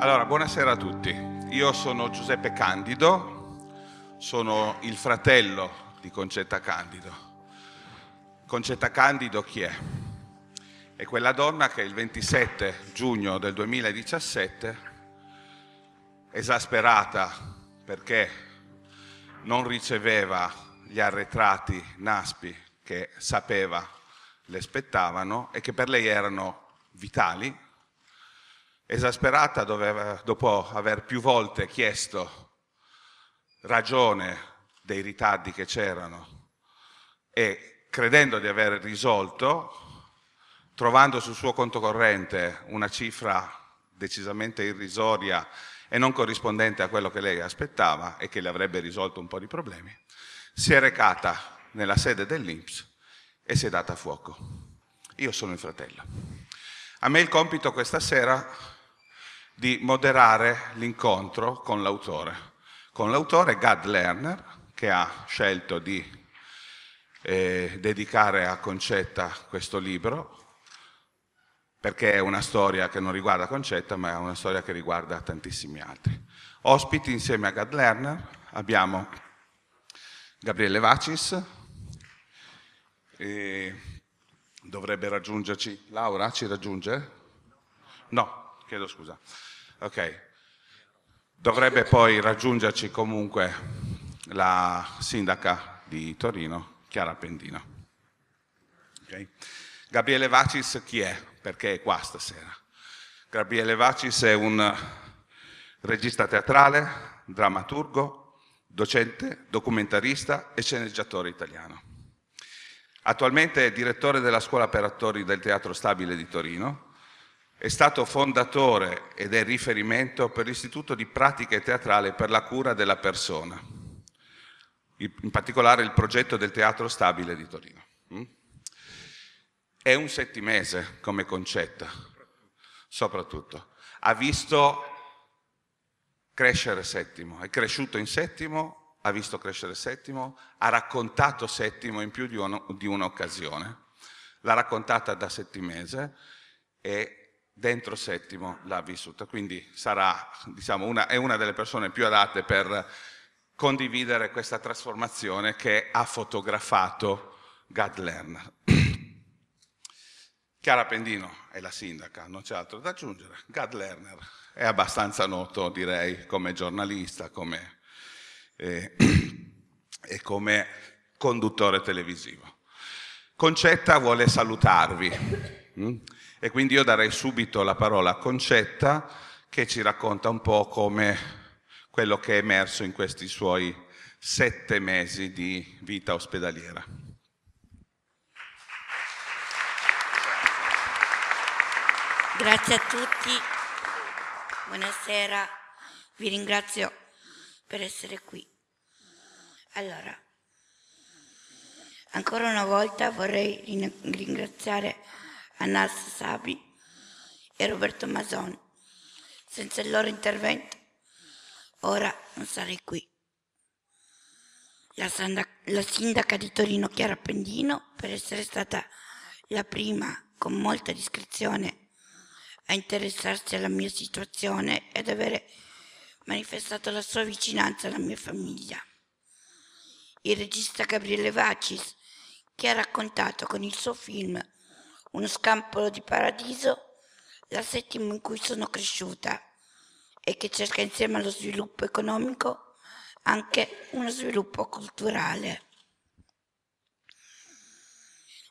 Allora, buonasera a tutti. Io sono Giuseppe Candido, sono il fratello di Concetta Candido. Concetta Candido chi è? È quella donna che il 27 giugno del 2017, esasperata perché non riceveva gli arretrati NASPI che sapeva le spettavano e che per lei erano vitali, Esasperata doveva, dopo aver più volte chiesto ragione dei ritardi che c'erano e credendo di aver risolto, trovando sul suo conto corrente una cifra decisamente irrisoria e non corrispondente a quello che lei aspettava e che le avrebbe risolto un po' di problemi, si è recata nella sede dell'Inps e si è data a fuoco. Io sono il fratello. A me il compito questa sera di moderare l'incontro con l'autore. Con l'autore Gad Lerner, che ha scelto di eh, dedicare a Concetta questo libro, perché è una storia che non riguarda Concetta, ma è una storia che riguarda tantissimi altri. Ospiti insieme a Gad Lerner abbiamo Gabriele Vacis, dovrebbe raggiungerci Laura, ci raggiunge? No, chiedo scusa. Ok, dovrebbe poi raggiungerci comunque la sindaca di Torino, Chiara Pendino. Okay. Gabriele Vacis chi è? Perché è qua stasera. Gabriele Vacis è un regista teatrale, drammaturgo, docente, documentarista e sceneggiatore italiano. Attualmente è direttore della Scuola per Attori del Teatro Stabile di Torino è stato fondatore ed è riferimento per l'Istituto di Pratiche Teatrali per la cura della persona, in particolare il progetto del Teatro Stabile di Torino. Mm? È un settimese come concetto, soprattutto. Ha visto crescere Settimo, è cresciuto in Settimo, ha visto crescere Settimo, ha raccontato Settimo in più di, un'occasione, l'ha raccontata da settimese e dentro Settimo l'ha vissuta, quindi sarà, diciamo, una, è una delle persone più adatte per condividere questa trasformazione che ha fotografato Gad Lerner. Chiara Pendino è la sindaca, non c'è altro da aggiungere. Gad Lerner è abbastanza noto, direi, come giornalista, come, eh, e come conduttore televisivo. Concetta vuole salutarvi. Mm? E quindi io darei subito la parola a Concetta che ci racconta un po' come quello che è emerso in questi suoi sette mesi di vita ospedaliera. Grazie a tutti, buonasera, vi ringrazio per essere qui. Allora, ancora una volta vorrei ringraziare Anas Sabi e Roberto Masoni. Senza il loro intervento ora non sarei qui. La, la sindaca di Torino Chiara Pendino, per essere stata la prima con molta discrezione a interessarsi alla mia situazione ed avere manifestato la sua vicinanza alla mia famiglia. Il regista Gabriele Vacis, che ha raccontato con il suo film uno scampolo di paradiso, la settima in cui sono cresciuta e che cerca insieme allo sviluppo economico anche uno sviluppo culturale.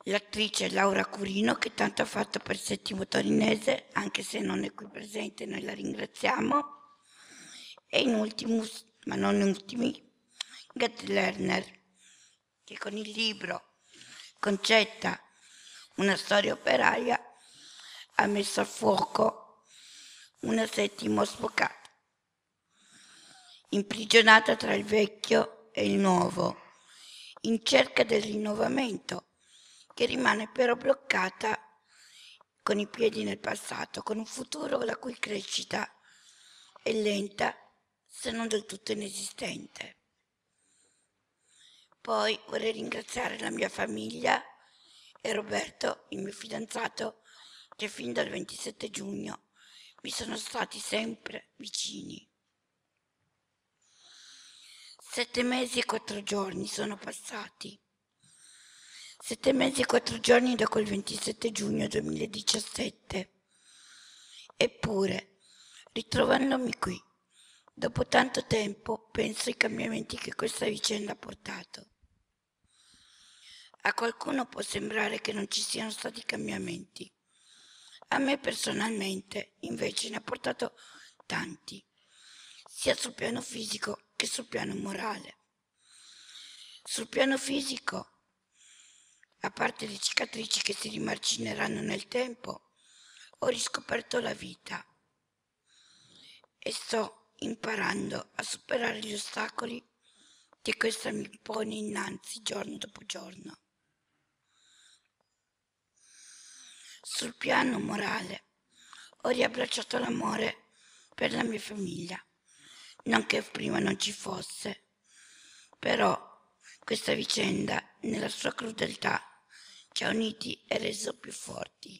L'attrice Laura Curino, che tanto ha fatto per il settimo torinese, anche se non è qui presente, noi la ringraziamo. E in ultimus, ma non in ultimi, Gatti Lerner, che con il libro Concetta una storia operaia, ha messo a fuoco una settima sfocata, imprigionata tra il vecchio e il nuovo, in cerca del rinnovamento, che rimane però bloccata con i piedi nel passato, con un futuro la cui crescita è lenta, se non del tutto inesistente. Poi vorrei ringraziare la mia famiglia, e Roberto, il mio fidanzato, che fin dal 27 giugno mi sono stati sempre vicini. Sette mesi e quattro giorni sono passati. Sette mesi e quattro giorni da quel 27 giugno 2017. Eppure, ritrovandomi qui, dopo tanto tempo, penso ai cambiamenti che questa vicenda ha portato. A qualcuno può sembrare che non ci siano stati cambiamenti. A me personalmente invece ne ha portato tanti, sia sul piano fisico che sul piano morale. Sul piano fisico, a parte le cicatrici che si rimarcineranno nel tempo, ho riscoperto la vita e sto imparando a superare gli ostacoli che questa mi pone innanzi giorno dopo giorno. sul piano morale ho riabbracciato l'amore per la mia famiglia, non che prima non ci fosse, però questa vicenda nella sua crudeltà ci ha uniti e reso più forti.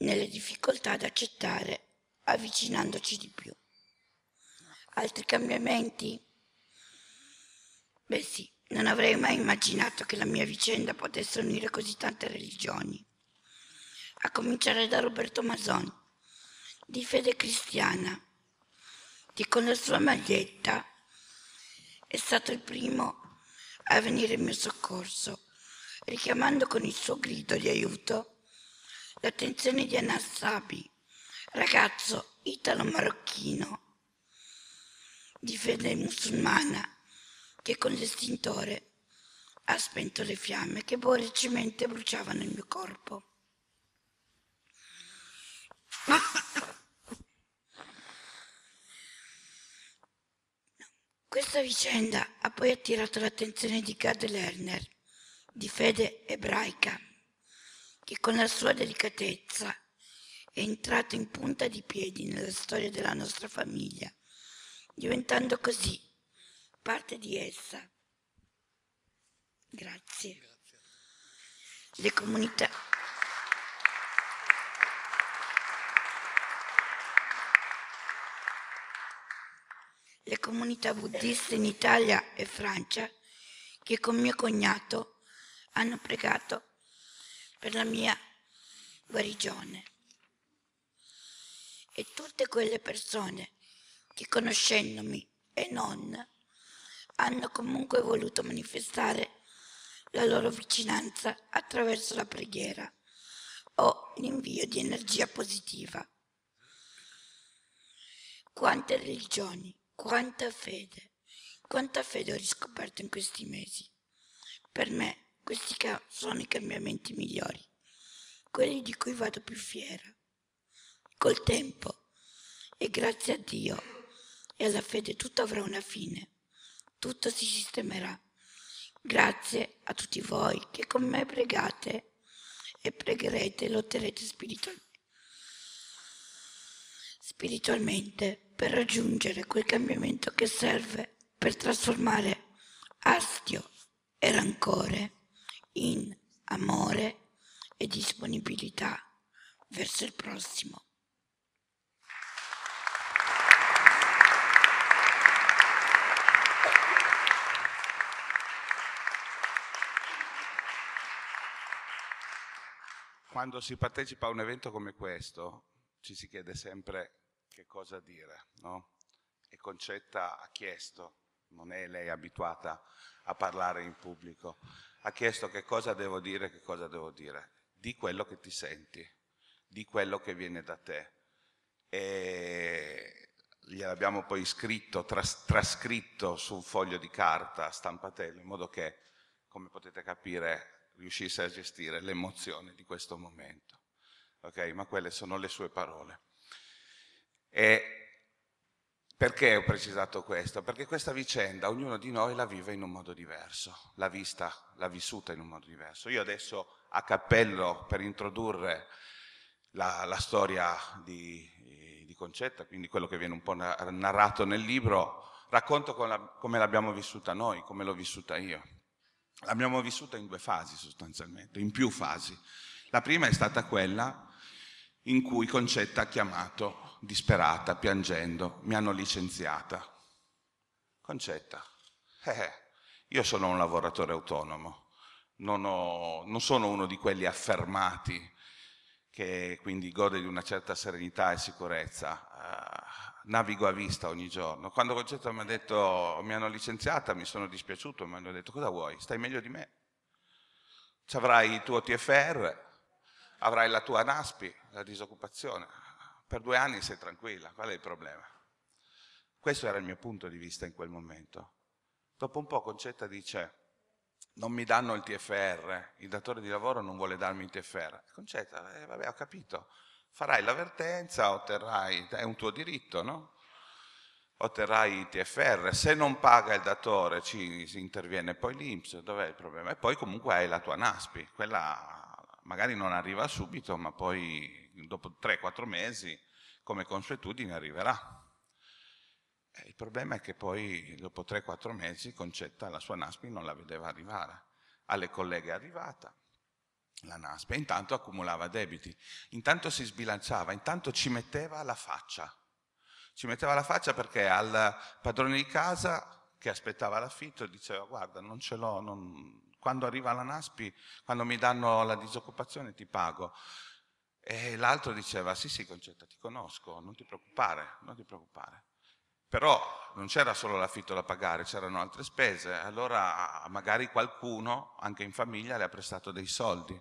Nelle difficoltà ad accettare, avvicinandoci di più. Altri cambiamenti? Beh sì, non avrei mai immaginato che la mia vicenda potesse unire così tante religioni, a cominciare da Roberto Mason, di fede cristiana, che con la sua maglietta è stato il primo a venire in mio soccorso, richiamando con il suo grido di aiuto l'attenzione di Anas Sabi, ragazzo italo-marocchino di fede musulmana che con l'estintore ha spento le fiamme che voracemente bruciavano il mio corpo. Questa vicenda ha poi attirato l'attenzione di Gad Lerner, di fede ebraica, che con la sua delicatezza è entrato in punta di piedi nella storia della nostra famiglia, diventando così parte di essa. Grazie. Grazie. Le comunità. Le comunità buddiste in Italia e Francia, che con mio cognato hanno pregato per la mia guarigione. E tutte quelle persone che conoscendomi e non hanno comunque voluto manifestare la loro vicinanza attraverso la preghiera o l'invio di energia positiva. Quante religioni, quanta fede, quanta fede ho riscoperto in questi mesi. Per me questi sono i cambiamenti migliori, quelli di cui vado più fiera. Col tempo, e grazie a Dio e alla fede tutto avrà una fine tutto si sistemerà. Grazie a tutti voi che con me pregate e pregherete e lotterete spiritualmente, spiritualmente per raggiungere quel cambiamento che serve per trasformare astio e rancore in amore e disponibilità verso il prossimo. quando si partecipa a un evento come questo ci si chiede sempre che cosa dire, no? E Concetta ha chiesto, non è lei abituata a parlare in pubblico, ha chiesto che cosa devo dire, che cosa devo dire, di quello che ti senti, di quello che viene da te. E gliel'abbiamo poi scritto, tras trascritto su un foglio di carta stampatello, in modo che, come potete capire, riuscisse a gestire l'emozione di questo momento. Ok? Ma quelle sono le sue parole. E perché ho precisato questo? Perché questa vicenda ognuno di noi la vive in un modo diverso, l'ha vista, l'ha vissuta in un modo diverso. Io adesso a cappello per introdurre la, la storia di, di, Concetta, quindi quello che viene un po' narrato nel libro, racconto come l'abbiamo vissuta noi, come l'ho vissuta io. L'abbiamo vissuta in due fasi sostanzialmente, in più fasi. La prima è stata quella in cui Concetta ha chiamato disperata, piangendo, mi hanno licenziata. Concetta, eh, eh io sono un lavoratore autonomo, non, ho, non sono uno di quelli affermati che quindi gode di una certa serenità e sicurezza. Uh, navigo a vista ogni giorno. Quando Concetta mi ha detto, mi hanno licenziata, mi sono dispiaciuto, mi hanno detto cosa vuoi? Stai meglio di me. Ci avrai il tuo TFR, avrai la tua NASPI, la disoccupazione. Per due anni sei tranquilla, qual è il problema? Questo era il mio punto di vista in quel momento. Dopo un po' Concetta dice, non mi danno il TFR, il datore di lavoro non vuole darmi il TFR. Concetta, eh, vabbè ho capito, farai l'avvertenza, otterrai, è un tuo diritto, no? Otterrai i TFR, se non paga il datore ci interviene poi l'Inps, dov'è il problema? E poi comunque hai la tua NASPI, quella magari non arriva subito, ma poi dopo 3-4 mesi, come consuetudine, arriverà. Eh, il problema è che poi dopo 3-4 mesi Concetta la sua NASPI non la vedeva arrivare, alle colleghe è arrivata, la Naspe, intanto accumulava debiti, intanto si sbilanciava, intanto ci metteva la faccia. Ci metteva la faccia perché al padrone di casa che aspettava l'affitto diceva guarda non ce l'ho, non... quando arriva la Naspi, quando mi danno la disoccupazione ti pago. E l'altro diceva sì sì Concetta ti conosco, non ti preoccupare, non ti preoccupare però non c'era solo l'affitto da pagare, c'erano altre spese, allora magari qualcuno, anche in famiglia, le ha prestato dei soldi.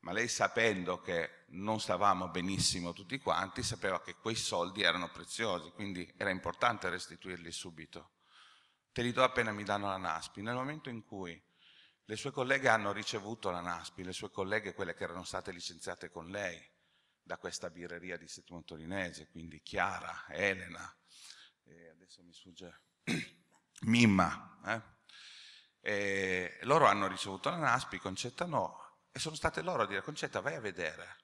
Ma lei sapendo che non stavamo benissimo tutti quanti, sapeva che quei soldi erano preziosi, quindi era importante restituirli subito. Te li do appena mi danno la NASPI. Nel momento in cui le sue colleghe hanno ricevuto la NASPI, le sue colleghe, quelle che erano state licenziate con lei da questa birreria di Settimo Torinese, quindi Chiara, Elena, e adesso mi sfugge, Mimma. Eh? loro hanno ricevuto la NASPI, Concetta no, e sono state loro a dire Concetta vai a vedere.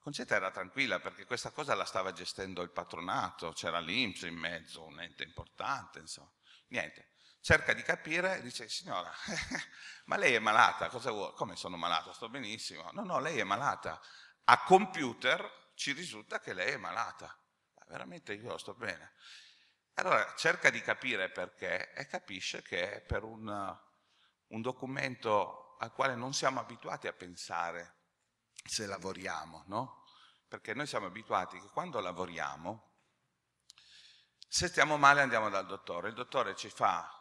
Concetta era tranquilla perché questa cosa la stava gestendo il patronato, c'era l'Inps in mezzo, un ente importante, insomma. Niente, cerca di capire, dice signora, ma lei è malata, cosa vuole? Come sono malata? Sto benissimo. No, no, lei è malata. A computer ci risulta che lei è malata. veramente io sto bene. Allora cerca di capire perché e capisce che è per un, eh, un documento al quale non siamo abituati a pensare se lavoriamo, no? Perché noi siamo abituati che quando lavoriamo, se stiamo male andiamo dal dottore, il dottore ci fa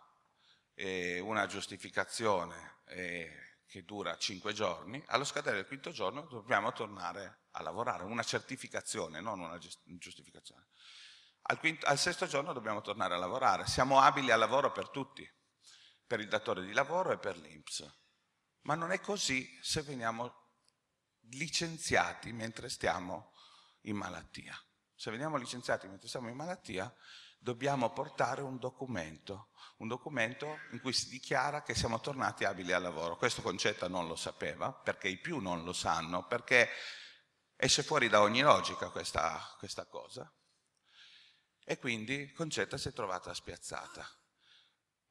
eh, una giustificazione eh, che dura cinque giorni, allo scadere del quinto giorno dobbiamo tornare a lavorare, una certificazione, non una giustificazione. Al, quinto, al sesto giorno dobbiamo tornare a lavorare. Siamo abili al lavoro per tutti, per il datore di lavoro e per l'INPS. Ma non è così se veniamo licenziati mentre stiamo in malattia. Se veniamo licenziati mentre stiamo in malattia, dobbiamo portare un documento, un documento in cui si dichiara che siamo tornati abili al lavoro. Questo concetto non lo sapeva, perché i più non lo sanno, perché esce fuori da ogni logica questa, questa cosa. E quindi Concetta si è trovata spiazzata.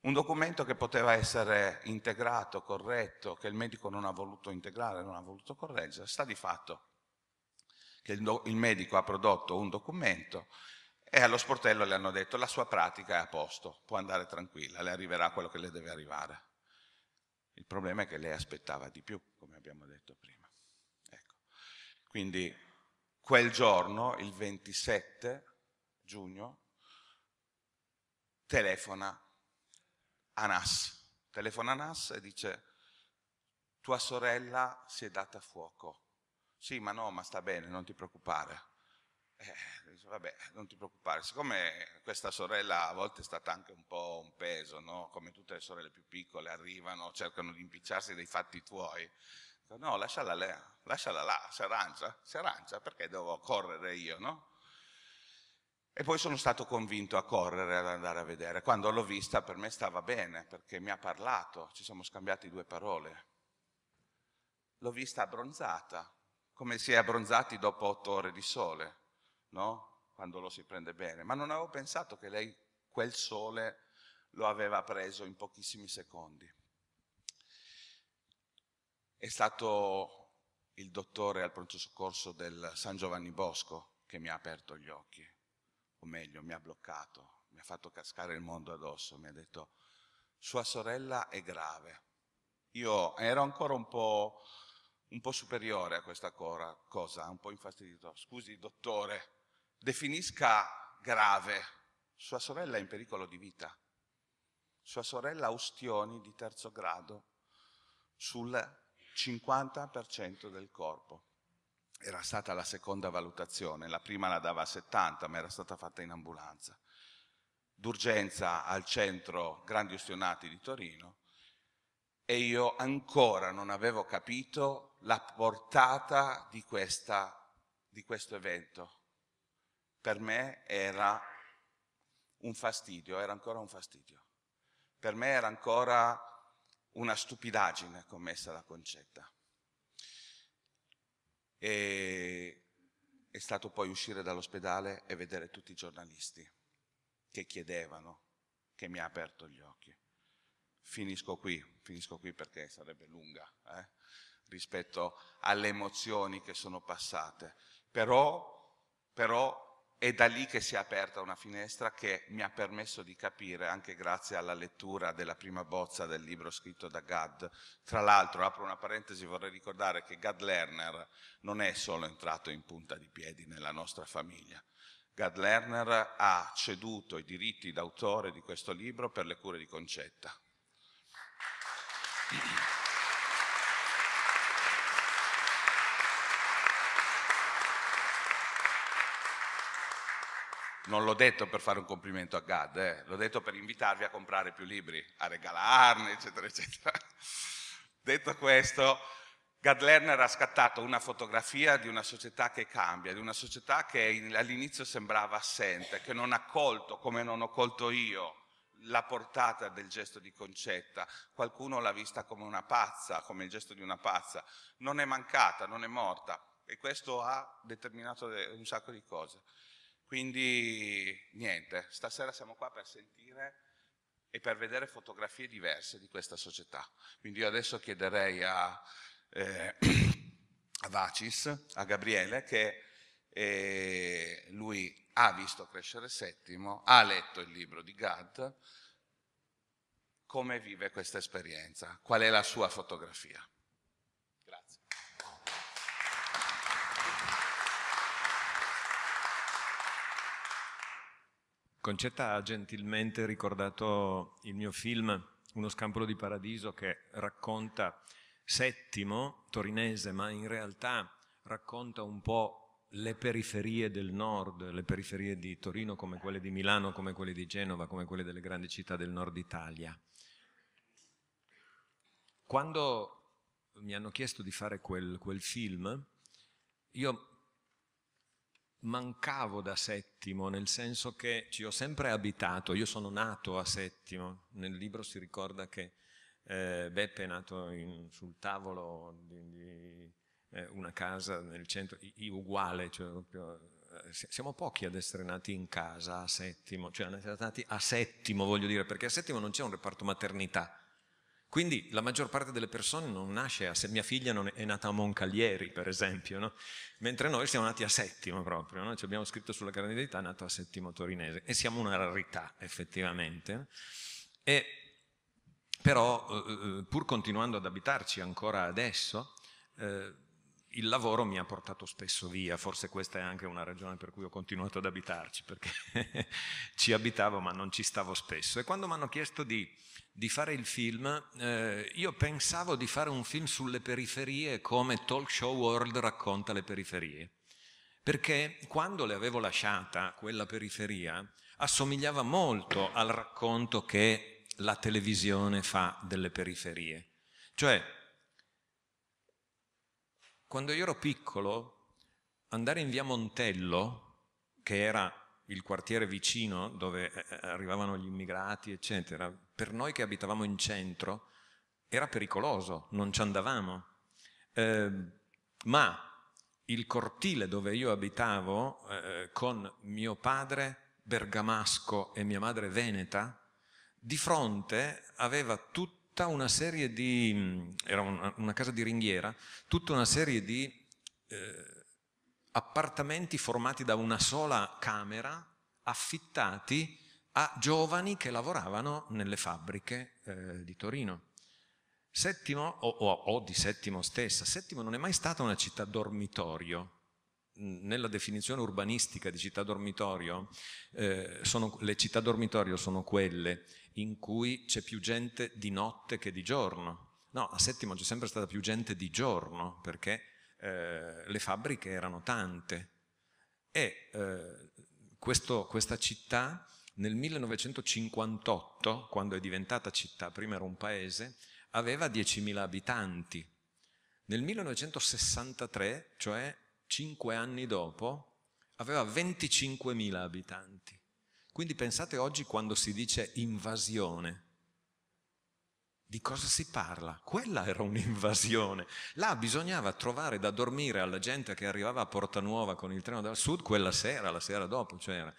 Un documento che poteva essere integrato, corretto, che il medico non ha voluto integrare, non ha voluto correggere, sta di fatto che il, il medico ha prodotto un documento e allo sportello le hanno detto la sua pratica è a posto, può andare tranquilla, le arriverà quello che le deve arrivare. Il problema è che lei aspettava di più, come abbiamo detto prima. Ecco. Quindi quel giorno, il 27, giugno, telefona a Nas. Telefona a Nas e dice, tua sorella si è data a fuoco. Sì, ma no, ma sta bene, non ti preoccupare. Eh, dice, vabbè, non ti preoccupare, siccome questa sorella a volte è stata anche un po' un peso, no? come tutte le sorelle più piccole arrivano, cercano di impicciarsi dei fatti tuoi, no, lasciala, là, lasciala là, si arrancia, si arrancia, perché devo correre io, no? E poi sono stato convinto a correre, ad andare a vedere. Quando l'ho vista per me stava bene, perché mi ha parlato, ci siamo scambiati due parole. L'ho vista abbronzata, come si è abbronzati dopo otto ore di sole, no? Quando lo si prende bene. Ma non avevo pensato che lei quel sole lo aveva preso in pochissimi secondi. È stato il dottore al pronto soccorso del San Giovanni Bosco che mi ha aperto gli occhi meglio mi ha bloccato, mi ha fatto cascare il mondo addosso, mi ha detto sua sorella è grave. Io ero ancora un po', un po superiore a questa cosa, un po' infastidito. Scusi dottore, definisca grave, sua sorella è in pericolo di vita. Sua sorella ha ustioni di terzo grado sul 50% del corpo era stata la seconda valutazione, la prima la dava a 70, ma era stata fatta in ambulanza. D'urgenza al centro Grandi Ustionati di Torino e io ancora non avevo capito la portata di, questa, di questo evento. Per me era un fastidio, era ancora un fastidio. Per me era ancora una stupidaggine commessa da Concetta e è stato poi uscire dall'ospedale e vedere tutti i giornalisti che chiedevano, che mi ha aperto gli occhi. Finisco qui, finisco qui perché sarebbe lunga eh? rispetto alle emozioni che sono passate. Però, però è da lì che si è aperta una finestra che mi ha permesso di capire, anche grazie alla lettura della prima bozza del libro scritto da Gad. Tra l'altro, apro una parentesi, vorrei ricordare che Gad Lerner non è solo entrato in punta di piedi nella nostra famiglia. Gad Lerner ha ceduto i diritti d'autore di questo libro per le cure di Concetta. non l'ho detto per fare un complimento a Gad, eh, l'ho detto per invitarvi a comprare più libri, a regalarne, eccetera, eccetera. detto questo, Gad Lerner ha scattato una fotografia di una società che cambia, di una società che all'inizio sembrava assente, che non ha colto, come non ho colto io, la portata del gesto di Concetta. Qualcuno l'ha vista come una pazza, come il gesto di una pazza. Non è mancata, non è morta. E questo ha determinato eh, un sacco di cose. Quindi niente, stasera siamo qua per sentire e per vedere fotografie diverse di questa società. Quindi io adesso chiederei a, eh, a Vacis, a Gabriele, che eh, lui ha visto crescere Settimo, ha letto il libro di Gad, come vive questa esperienza, qual è la sua fotografia. Concetta ha gentilmente ricordato il mio film Uno scampolo di paradiso che racconta Settimo, torinese, ma in realtà racconta un po' le periferie del nord, le periferie di Torino come quelle di Milano, come quelle di Genova, come quelle delle grandi città del nord Italia. Quando mi hanno chiesto di fare quel, quel film, io mancavo da Settimo, nel senso che ci ho sempre abitato, io sono nato a Settimo, nel libro si ricorda che eh, Beppe è nato in, sul tavolo di, di eh, una casa nel centro, io uguale, cioè proprio, eh, siamo pochi ad essere nati in casa a Settimo, cioè nati a Settimo voglio dire, perché a Settimo non c'è un reparto maternità, quindi la maggior parte delle persone non nasce a se mia figlia non è nata a Moncalieri, per esempio, no? mentre noi siamo nati a Settimo proprio, no? ci abbiamo scritto sulla carne d'identità nato a Settimo Torinese e siamo una rarità effettivamente. E, però eh, eh, pur continuando ad abitarci ancora adesso, eh, il lavoro mi ha portato spesso via, forse questa è anche una ragione per cui ho continuato ad abitarci, perché ci abitavo ma non ci stavo spesso. E quando mi hanno chiesto di di fare il film, eh, io pensavo di fare un film sulle periferie come Talk Show World racconta le periferie, perché quando le avevo lasciata quella periferia assomigliava molto al racconto che la televisione fa delle periferie. Cioè, quando io ero piccolo, andare in via Montello, che era il quartiere vicino dove eh, eh, arrivavano gli immigrati, eccetera, per noi che abitavamo in centro era pericoloso, non ci andavamo. Eh, ma il cortile dove io abitavo eh, con mio padre bergamasco e mia madre veneta, di fronte aveva tutta una serie di, mm, era una, una casa di ringhiera, tutta una serie di eh, appartamenti formati da una sola camera affittati a giovani che lavoravano nelle fabbriche eh, di Torino. Settimo, o, o, o, di Settimo stessa, Settimo non è mai stata una città dormitorio. Nella definizione urbanistica di città dormitorio, eh, sono, le città dormitorio sono quelle in cui c'è più gente di notte che di giorno. No, a Settimo c'è sempre stata più gente di giorno perché eh, le fabbriche erano tante e eh, questo, questa città nel 1958, quando è diventata città, prima era un paese, aveva 10.000 abitanti. Nel 1963, cioè cinque anni dopo, aveva 25.000 abitanti. Quindi pensate oggi quando si dice invasione, di cosa si parla? Quella era un'invasione. Là bisognava trovare da dormire alla gente che arrivava a Porta Nuova con il treno dal sud quella sera, la sera dopo c'era.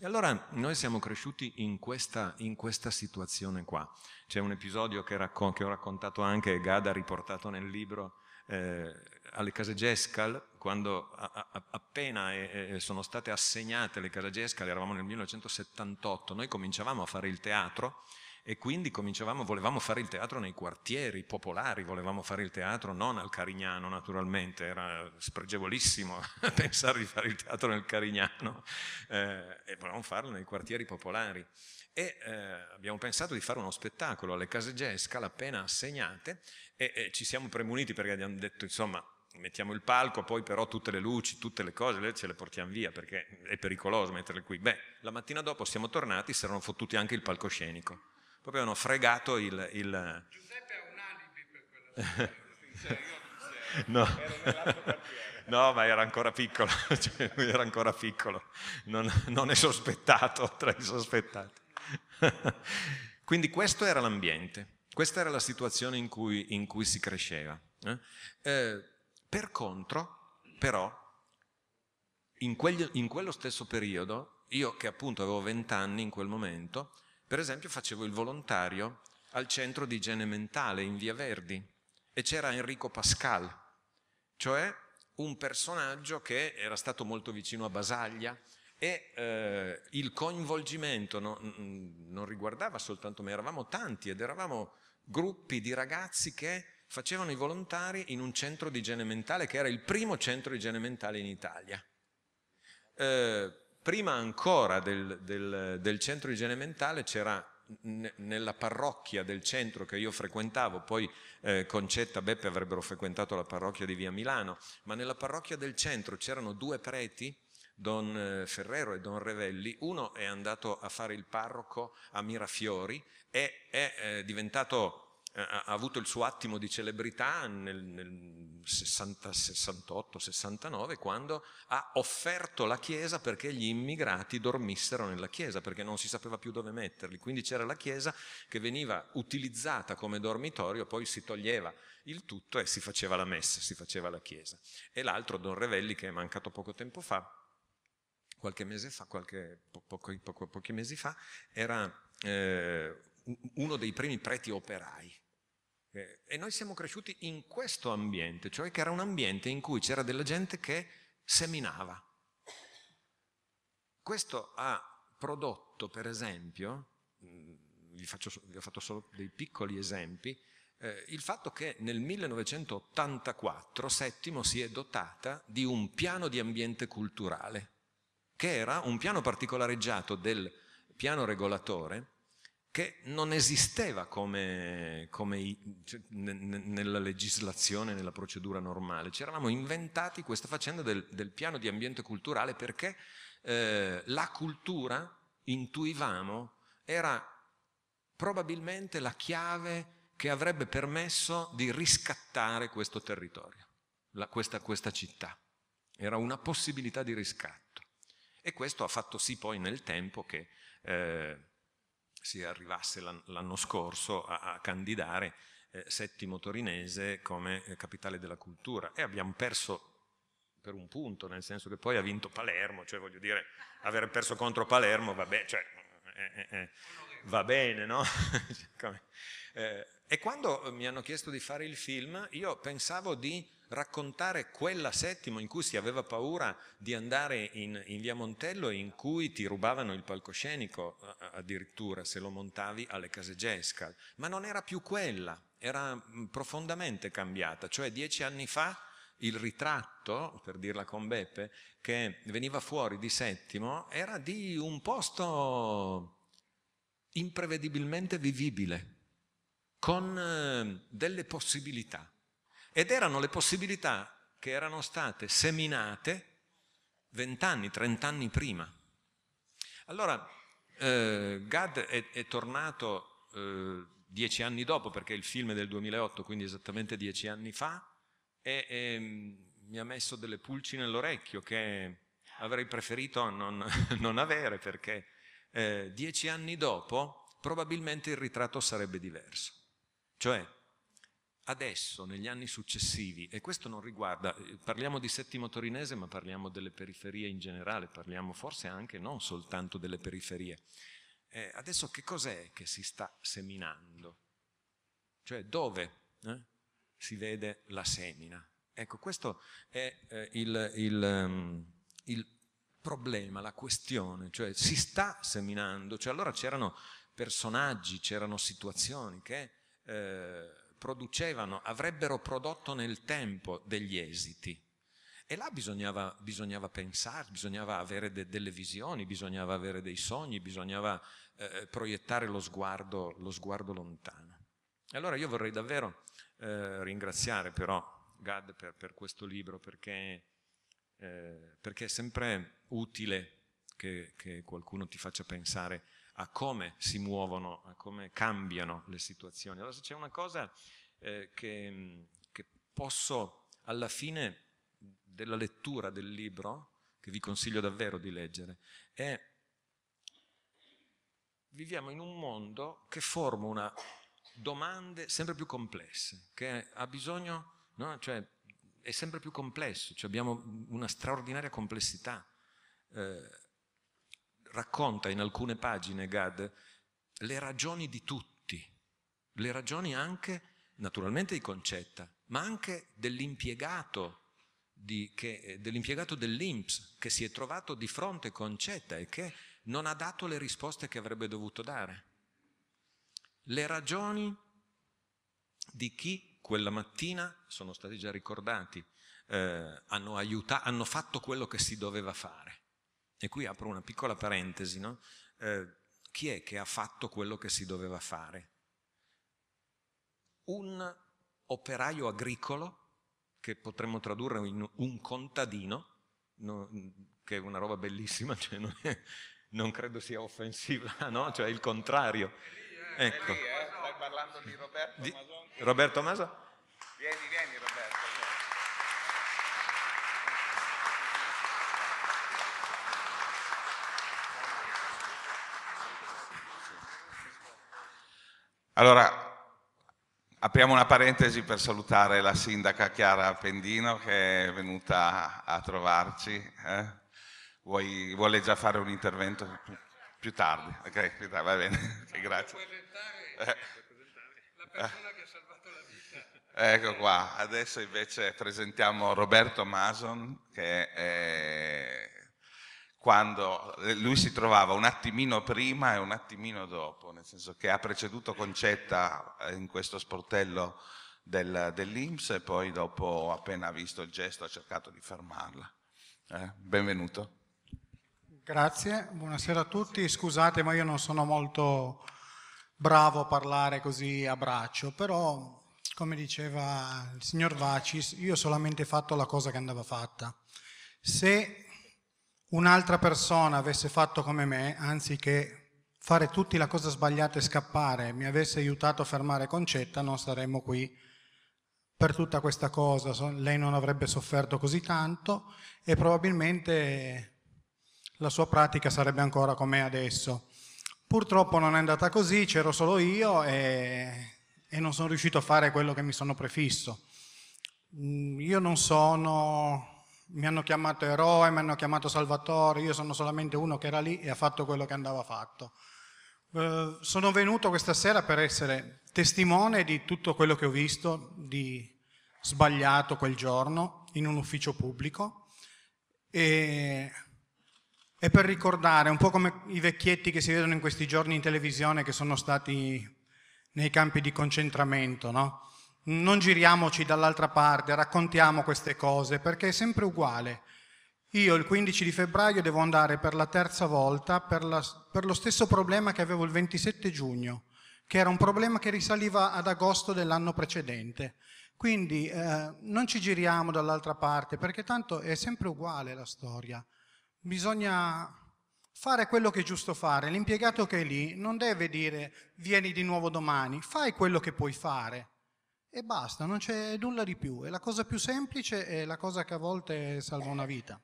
E allora noi siamo cresciuti in questa, in questa situazione qua. C'è un episodio che, raccon- che ho raccontato anche, Gada ha riportato nel libro, eh, alle case Gescal, quando a, a, appena e, eh, eh, sono state assegnate le case Gescal, eravamo nel 1978, noi cominciavamo a fare il teatro e quindi cominciavamo, volevamo fare il teatro nei quartieri popolari, volevamo fare il teatro non al Carignano naturalmente, era spregevolissimo pensare di fare il teatro nel Carignano, eh, e volevamo farlo nei quartieri popolari. E eh, abbiamo pensato di fare uno spettacolo alle case jazz, scala appena assegnate, e, e ci siamo premuniti perché abbiamo detto, insomma, mettiamo il palco, poi però tutte le luci, tutte le cose, le ce le portiamo via perché è pericoloso metterle qui. Beh, la mattina dopo siamo tornati, si erano fottuti anche il palcoscenico proprio hanno fregato il... il... Giuseppe ha un alibi per quella storia, no. no. ma era ancora piccolo, cioè, era ancora piccolo, non, non è sospettato tra i sospettati. Quindi questo era l'ambiente, questa era la situazione in cui, in cui si cresceva. Eh? Eh, per contro, però, in, quegli, in quello stesso periodo, io che appunto avevo vent'anni in quel momento, per esempio facevo il volontario al centro di igiene mentale in Via Verdi e c'era Enrico Pascal, cioè un personaggio che era stato molto vicino a Basaglia e eh, il coinvolgimento no, non riguardava soltanto me, eravamo tanti ed eravamo gruppi di ragazzi che facevano i volontari in un centro di igiene mentale che era il primo centro di igiene mentale in Italia. Eh, prima ancora del, del, del centro igiene mentale c'era nella parrocchia del centro che io frequentavo, poi eh, Concetta e Beppe avrebbero frequentato la parrocchia di Via Milano, ma nella parrocchia del centro c'erano due preti, Don eh, Ferrero e Don Revelli, uno è andato a fare il parroco a Mirafiori e è eh, diventato eh, ha avuto il suo attimo di celebrità nel, nel 68, 69, quando ha offerto la chiesa perché gli immigrati dormissero nella chiesa, perché non si sapeva più dove metterli. Quindi c'era la chiesa che veniva utilizzata come dormitorio, poi si toglieva il tutto e si faceva la messa, si faceva la chiesa. E l'altro, Don Revelli, che è mancato poco tempo fa, qualche mese fa, qualche, po- po- po- pochi mesi fa, era eh, uno dei primi preti operai. Eh, e noi siamo cresciuti in questo ambiente, cioè che era un ambiente in cui c'era della gente che seminava. Questo ha prodotto, per esempio, mm, vi, faccio, vi ho fatto solo dei piccoli esempi, eh, il fatto che nel 1984 Settimo si è dotata di un piano di ambiente culturale, che era un piano particolareggiato del piano regolatore, che non esisteva come, come cioè, nella legislazione, nella procedura normale. Ci eravamo inventati questa faccenda del, del piano di ambiente culturale perché eh, la cultura, intuivamo, era probabilmente la chiave che avrebbe permesso di riscattare questo territorio, la, questa, questa città. Era una possibilità di riscatto. E questo ha fatto sì poi nel tempo che... Eh, si arrivasse l'anno scorso a, a candidare eh, Settimo Torinese come eh, capitale della cultura e abbiamo perso per un punto, nel senso che poi ha vinto Palermo, cioè voglio dire, aver perso contro Palermo, vabbè, cioè, eh, eh, eh va bene, no? Eh, e quando mi hanno chiesto di fare il film, io pensavo di raccontare quella settima in cui si aveva paura di andare in, in via Montello e in cui ti rubavano il palcoscenico addirittura se lo montavi alle case Jescal. Ma non era più quella, era mm, profondamente cambiata, cioè dieci anni fa il ritratto, per dirla con Beppe, che veniva fuori di Settimo era di un posto imprevedibilmente vivibile, con eh, delle possibilità ed erano le possibilità che erano state seminate vent'anni, trent'anni prima. Allora eh, Gad è, è tornato eh, dieci anni dopo, perché il film è del 2008, quindi esattamente dieci anni fa, e, e ehm, mi ha messo delle pulci nell'orecchio che avrei preferito non, non avere, perché eh, dieci anni dopo probabilmente il ritratto sarebbe diverso. Cioè, adesso, negli anni successivi, e questo non riguarda, eh, parliamo di Settimo Torinese, ma parliamo delle periferie in generale, parliamo forse anche non soltanto delle periferie. Eh, adesso che cos'è che si sta seminando? Cioè dove eh, si vede la semina? Ecco, questo è eh, il, il, um, il problema, la questione, cioè si sta seminando, cioè allora c'erano personaggi, c'erano situazioni che... Eh, producevano, avrebbero prodotto nel tempo degli esiti. E là bisognava, bisognava pensare, bisognava avere de, delle visioni, bisognava avere dei sogni, bisognava eh, proiettare lo sguardo, lo sguardo lontano. E allora io vorrei davvero eh, ringraziare però Gad per, per questo libro perché, eh, perché, è sempre utile che, che qualcuno ti faccia pensare a come si muovono, a come cambiano le situazioni. Allora se c'è una cosa eh, che, mm, che posso alla fine della lettura del libro, che vi consiglio davvero di leggere, è viviamo in un mondo che forma domande sempre più complesse, che ha bisogno, no? cioè, è sempre più complesso, cioè abbiamo una straordinaria complessità. Eh, racconta in alcune pagine Gad le ragioni di tutti, le ragioni anche, naturalmente di Concetta, ma anche dell'impiegato, eh, dell'impiegato dell'Inps che si è trovato di fronte Concetta e che non ha dato le risposte che avrebbe dovuto dare. Le ragioni di chi quella mattina, sono stati già ricordati, eh, hanno, aiuta- hanno fatto quello che si doveva fare. E qui apro una piccola parentesi, no? eh, chi è che ha fatto quello che si doveva fare? Un operaio agricolo, che potremmo tradurre in un contadino, no, che è una roba bellissima, cioè non, è, non, credo sia offensiva, no? Cioè il contrario. Lì, eh, ecco. Eh, stai parlando di Roberto Maso? Roberto Mason? Vieni, vieni Roberto. Allora, apriamo una parentesi per salutare la sindaca Chiara Pendino che è venuta a trovarci. Eh? Vuoi, vuole già fare un intervento? Più tardi, ok, più tardi, va bene, okay, grazie. Eh. La persona che ha salvato la vita. Ecco qua, adesso invece presentiamo Roberto Mason che è quando eh, lui si trovava un attimino prima e un attimino dopo, nel senso che ha preceduto Concetta eh, in questo sportello del, dell'Inps e poi dopo, appena visto il gesto, ha cercato di fermarla. Eh? Benvenuto. Grazie, buonasera a tutti. Scusate, ma io non sono molto bravo a parlare così a braccio, però come diceva il signor Vacis, io ho solamente fatto la cosa che andava fatta. Se un'altra persona avesse fatto come me, anziché fare tutti la cosa sbagliata e scappare, mi avesse aiutato a fermare Concetta, non saremmo qui per tutta questa cosa, lei non avrebbe sofferto così tanto e probabilmente la sua pratica sarebbe ancora com'è adesso. Purtroppo non è andata così, c'ero solo io e, e non sono riuscito a fare quello che mi sono prefisso. Mm, io non sono mi hanno chiamato eroe, mi hanno chiamato salvatore, io sono solamente uno che era lì e ha fatto quello che andava fatto. Eh, sono venuto questa sera per essere testimone di tutto quello che ho visto di sbagliato quel giorno in un ufficio pubblico e, e per ricordare, un po' come i vecchietti che si vedono in questi giorni in televisione che sono stati nei campi di concentramento, no? non giriamoci dall'altra parte, raccontiamo queste cose, perché è sempre uguale. Io il 15 di febbraio devo andare per la terza volta per, la, per, lo stesso problema che avevo il 27 giugno, che era un problema che risaliva ad agosto dell'anno precedente. Quindi eh, non ci giriamo dall'altra parte, perché tanto è sempre uguale la storia. Bisogna fare quello che è giusto fare. L'impiegato che è lì non deve dire vieni di nuovo domani, fai quello che puoi fare e basta, non c'è nulla di più. È la cosa più semplice è la cosa che a volte salva una vita.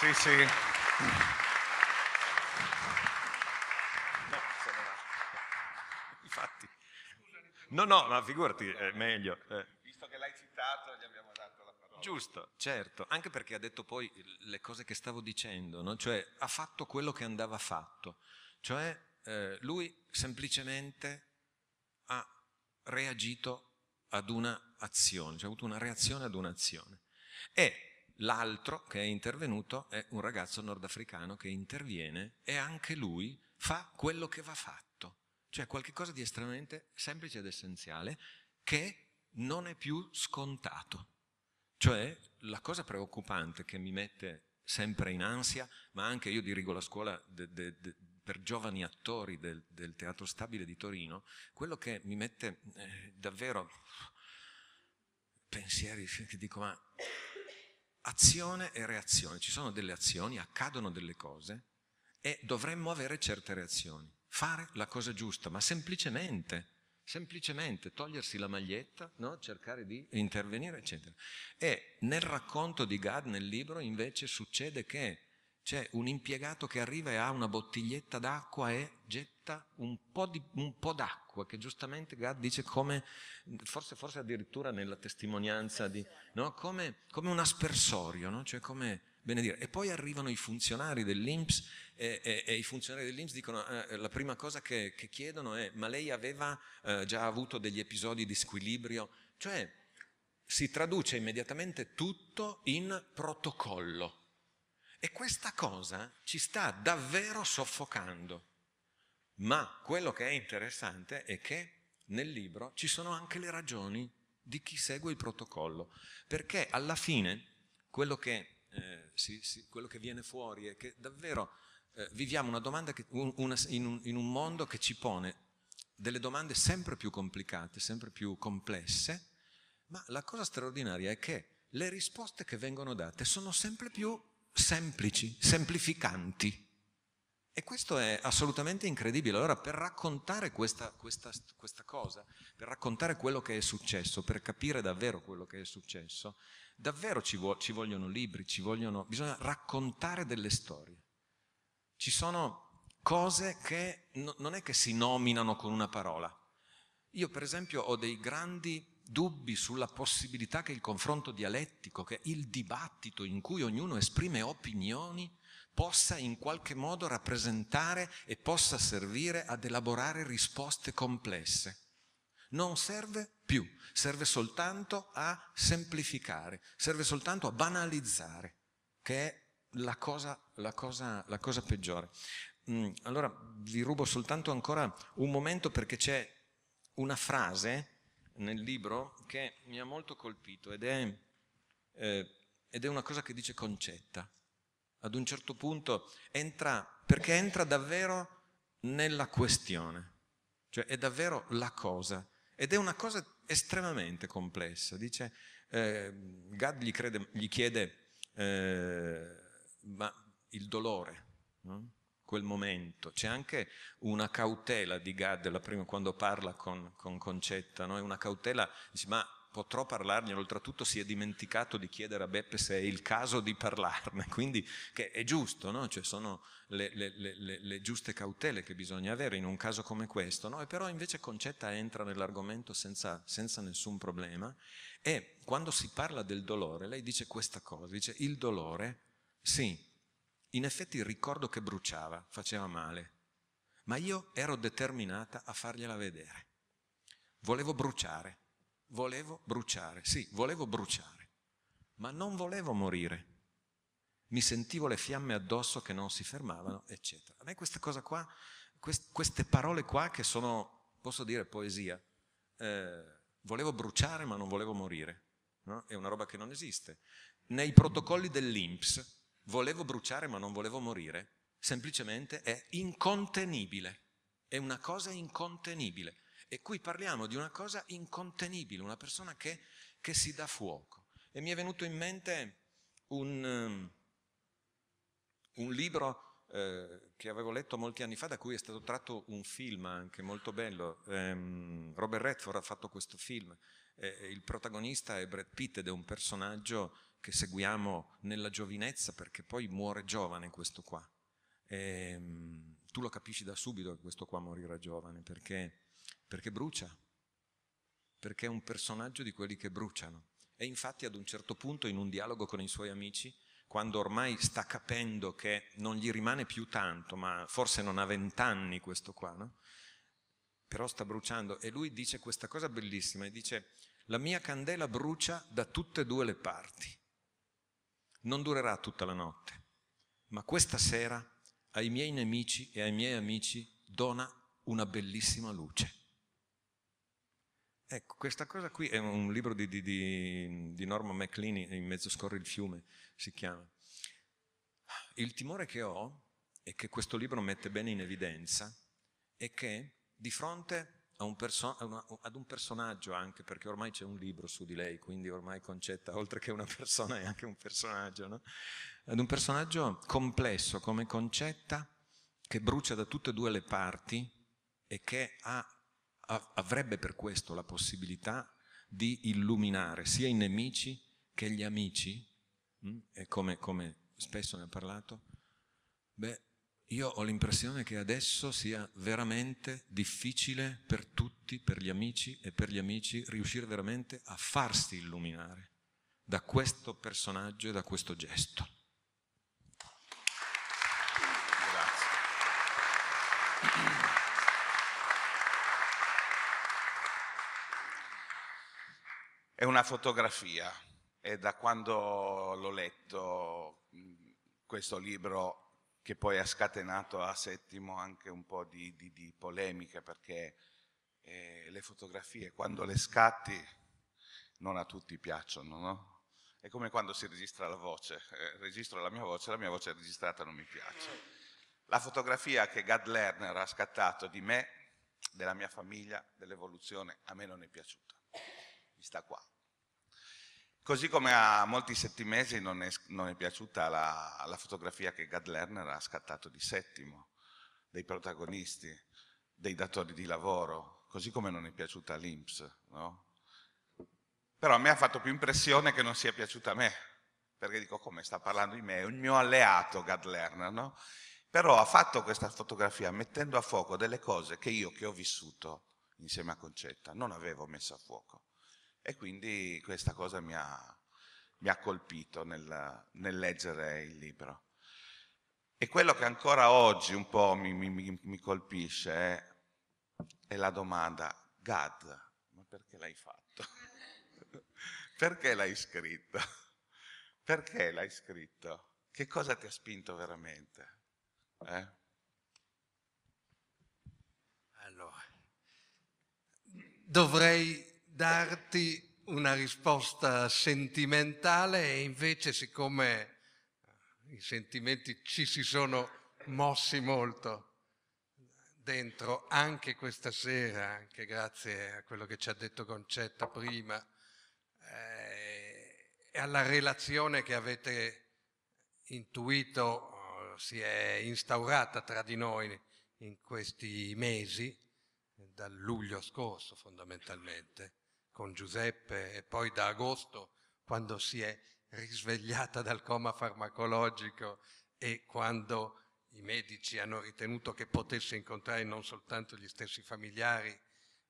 Sì, sì. Infatti. No, no, ma figurati, è meglio. Eh. Visto che l'hai citato, gli abbiamo dato la parola. Giusto, certo, anche perché ha detto poi le cose che stavo dicendo, no? cioè ha fatto quello che andava fatto, cioè eh, lui semplicemente ha reagito ad una azione, cioè ha avuto una reazione ad un'azione. E l'altro che è intervenuto è un ragazzo nordafricano che interviene e anche lui fa quello che va fatto, cioè qualcosa di estremamente semplice ed essenziale che non è più scontato. Cioè la cosa preoccupante che mi mette sempre in ansia, ma anche io dirigo la scuola de, de, de, per giovani attori del, del Teatro Stabile di Torino, quello che mi mette eh, davvero pensieri che dico ma azione e reazione, ci sono delle azioni, accadono delle cose e dovremmo avere certe reazioni, fare la cosa giusta, ma semplicemente semplicemente togliersi la maglietta, no? cercare di intervenire, eccetera. E nel racconto di Gad, nel libro, invece succede che c'è un impiegato che arriva e ha una bottiglietta d'acqua e getta un po', di, un po d'acqua, che giustamente Gad dice come, forse, forse addirittura nella testimonianza di, no? come, come, un aspersorio, no? cioè come, benedire. E poi arrivano i funzionari dell'Inps e, e, e i funzionari dell'Inps dicono ah, eh, la prima cosa che, che, chiedono è ma lei aveva eh, già avuto degli episodi di squilibrio? Cioè si traduce immediatamente tutto in protocollo. E questa cosa ci sta davvero soffocando. Ma quello che è interessante è che nel libro ci sono anche le ragioni di chi segue il protocollo, perché alla fine quello che, eh, si, si, quello che viene fuori è che davvero eh, viviamo una domanda che, un, una, in, un, in un mondo che ci pone delle domande sempre più complicate, sempre più complesse, ma la cosa straordinaria è che le risposte che vengono date sono sempre più semplici, semplificanti. E questo è assolutamente incredibile. Allora, per raccontare questa, questa, questa, cosa, per raccontare quello che è successo, per capire davvero quello che è successo, davvero ci, vuo- ci vogliono libri, ci vogliono... bisogna raccontare delle storie. Ci sono cose che no- non è che si nominano con una parola. Io, per esempio, ho dei grandi dubbi sulla possibilità che il confronto dialettico, che il dibattito in cui ognuno esprime opinioni, possa in qualche modo rappresentare e possa servire ad elaborare risposte complesse. Non serve più, serve soltanto a semplificare, serve soltanto a banalizzare, che è la cosa, la cosa, la cosa peggiore. Mm, allora vi rubo soltanto ancora un momento perché c'è una frase nel libro che mi ha molto colpito ed è, eh, ed è una cosa che dice Concetta. Ad un certo punto entra, perché entra davvero nella questione, cioè è davvero la cosa. Ed è una cosa estremamente complessa. Dice, eh, Gad gli, crede, gli chiede eh, ma il dolore, no? quel momento. C'è anche una cautela di Gad, prima, quando parla con, con Concetta, no? è una cautela, dice, ma potrò parlarne, oltretutto si è dimenticato di chiedere a Beppe se è il caso di parlarne, quindi che è giusto, no? cioè sono le, le, le, le, giuste cautele che bisogna avere in un caso come questo, no? e però invece Concetta entra nell'argomento senza, senza nessun problema e quando si parla del dolore, lei dice questa cosa, dice il dolore, sì, in effetti il ricordo che bruciava faceva male, ma io ero determinata a fargliela vedere. Volevo bruciare, volevo bruciare, sì, volevo bruciare, ma non volevo morire. Mi sentivo le fiamme addosso che non si fermavano, eccetera. A me questa cosa qua, quest- queste parole qua che sono, posso dire, poesia, eh, volevo bruciare ma non volevo morire, no? è una roba che non esiste. Nei protocolli dell'INPS volevo bruciare ma non volevo morire, semplicemente è incontenibile, è una cosa incontenibile. E qui parliamo di una cosa incontenibile, una persona che, che si dà fuoco. E mi è venuto in mente un, ehm, un libro eh, che avevo letto molti anni fa, da cui è stato tratto un film anche molto bello. Eh, Robert Redford ha fatto questo film, eh, il protagonista è Brad Pitt ed è un personaggio che seguiamo nella giovinezza, perché poi muore giovane questo qua. E, ehm, tu lo capisci da subito che questo qua morirà giovane, perché, perché brucia, perché è un personaggio di quelli che bruciano. E infatti ad un certo punto in un dialogo con i suoi amici, quando ormai sta capendo che non gli rimane più tanto, ma forse non ha vent'anni questo qua, no? però sta bruciando. E lui dice questa cosa bellissima, e dice, la mia candela brucia da tutte e due le parti non durerà tutta la notte, ma questa sera ai miei nemici e ai miei amici dona una bellissima luce. Ecco, questa cosa qui è un libro di, di, di, di Norma McLean, In mezzo scorre il fiume, si chiama. Il timore che ho, e che questo libro mette bene in evidenza, è che di fronte un una, ad un personaggio anche, perché ormai c'è un libro su di lei, quindi ormai Concetta, oltre che una persona, è anche un personaggio, no? ad un personaggio complesso come Concetta, che brucia da tutte e due le parti e che ha, avrebbe per questo la possibilità di illuminare sia i nemici che gli amici, mh? Mm, e come, come spesso ne ha parlato, beh, io ho l'impressione che adesso sia veramente difficile per tutti, per gli amici e per gli amici, riuscire veramente a farsi illuminare da questo personaggio e da questo gesto. È una fotografia e da quando l'ho letto questo libro che poi ha scatenato a Settimo anche un po' di, di, di polemica perché eh, le fotografie quando le scatti non a tutti piacciono, no? È come quando si registra la voce, eh, registro la mia voce, la mia voce è registrata non mi piace. La fotografia che Gad Lerner ha scattato di me, della mia famiglia, dell'evoluzione, a me non è piaciuta. Mi sta qua, Così come a molti settimesi non è, non è piaciuta la, la, fotografia che Gad Lerner ha scattato di Settimo, dei protagonisti, dei datori di lavoro, così come non è piaciuta l'Inps, no? Però a me ha fatto più impressione che non sia piaciuta a me, perché dico come sta parlando di me, è un mio alleato Gad Lerner, no? Però ha fatto questa fotografia mettendo a fuoco delle cose che io che ho vissuto insieme a Concetta non avevo messo a fuoco. E quindi questa cosa mi ha, mi ha colpito nel, nel, leggere il libro. E quello che ancora oggi un po' mi, mi, mi colpisce è, è la domanda, Gad, ma perché l'hai fatto? perché l'hai scritto? perché l'hai scritto? Che cosa ti ha spinto veramente? Eh? Allora, dovrei darti una risposta sentimentale e invece siccome eh, i sentimenti ci si sono mossi molto dentro anche questa sera, anche grazie a quello che ci ha detto Concetta prima eh, e alla relazione che avete intuito eh, si è instaurata tra di noi in questi mesi, dal luglio scorso fondamentalmente con Giuseppe e poi da agosto, quando si è risvegliata dal coma farmacologico e quando i medici hanno ritenuto che potesse incontrare non soltanto gli stessi familiari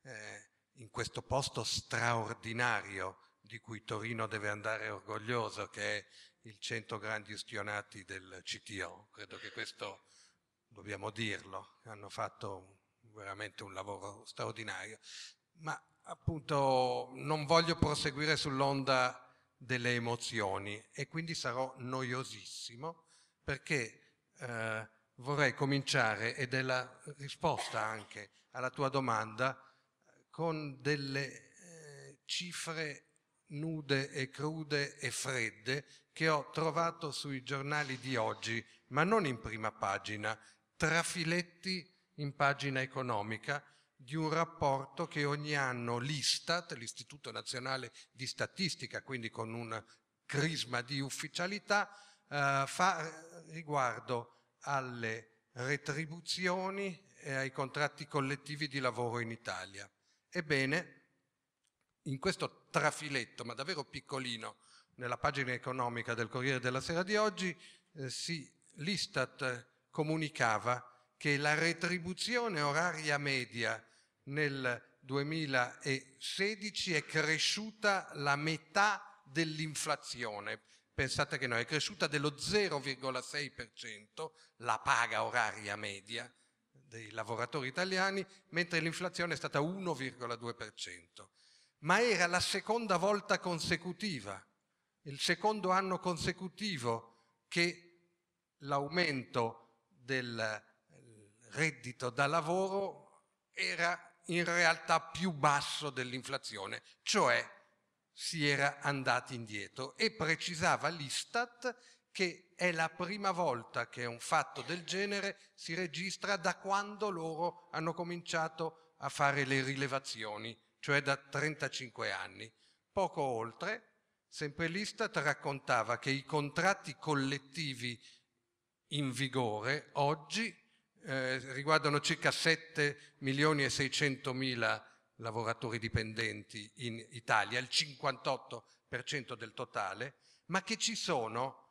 eh, in questo posto straordinario di cui Torino deve andare orgoglioso, che è il centro grandi ustionati del CTO. Credo che questo dobbiamo dirlo, hanno fatto veramente un lavoro straordinario. Ma appunto non voglio proseguire sull'onda delle emozioni e quindi sarò noiosissimo perché eh, vorrei cominciare, ed è la risposta anche alla tua domanda, con delle eh, cifre nude e crude e fredde che ho trovato sui giornali di oggi, ma non in prima pagina, trafiletti in pagina economica, di un rapporto che ogni anno l'Istat, l'Istituto Nazionale di Statistica, quindi con un crisma di ufficialità, eh, fa riguardo alle retribuzioni e ai contratti collettivi di lavoro in Italia. Ebbene, in questo trafiletto, ma davvero piccolino, nella pagina economica del Corriere della Sera di oggi, eh, sì, l'Istat comunicava che la retribuzione oraria media nel 2016 è cresciuta la metà dell'inflazione. Pensate che no, è cresciuta dello 0,6% la paga oraria media dei lavoratori italiani, mentre l'inflazione è stata 1,2%. Ma era la seconda volta consecutiva, il secondo anno consecutivo che l'aumento del reddito da lavoro era in realtà più basso dell'inflazione, cioè si era andati indietro e precisava l'Istat che è la prima volta che un fatto del genere si registra da quando loro hanno cominciato a fare le rilevazioni, cioè da 35 anni. Poco oltre, sempre l'Istat raccontava che i contratti collettivi in vigore oggi eh, riguardano circa 7 milioni e 600 mila lavoratori dipendenti in Italia, il 58% del totale, ma che ci sono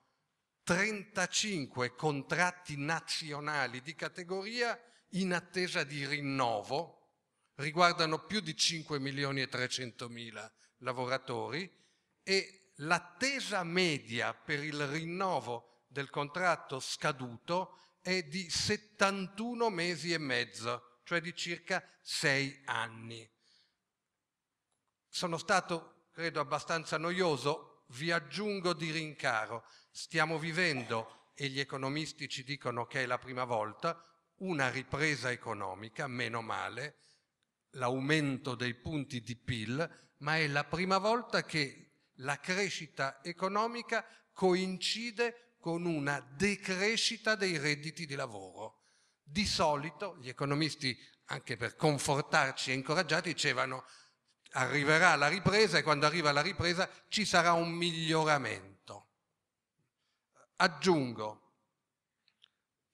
35 contratti nazionali di categoria in attesa di rinnovo, riguardano più di 5 milioni e 300 mila lavoratori e l'attesa media per il rinnovo del contratto scaduto è di 71 mesi e mezzo, cioè di circa 6 anni. Sono stato, credo, abbastanza noioso, vi aggiungo di rincaro, stiamo vivendo, e gli economisti ci dicono che è la prima volta, una ripresa economica, meno male, l'aumento dei punti di PIL, ma è la prima volta che la crescita economica coincide con una decrescita dei redditi di lavoro. Di solito gli economisti, anche per confortarci e incoraggiarci, dicevano arriverà la ripresa e quando arriva la ripresa ci sarà un miglioramento. Aggiungo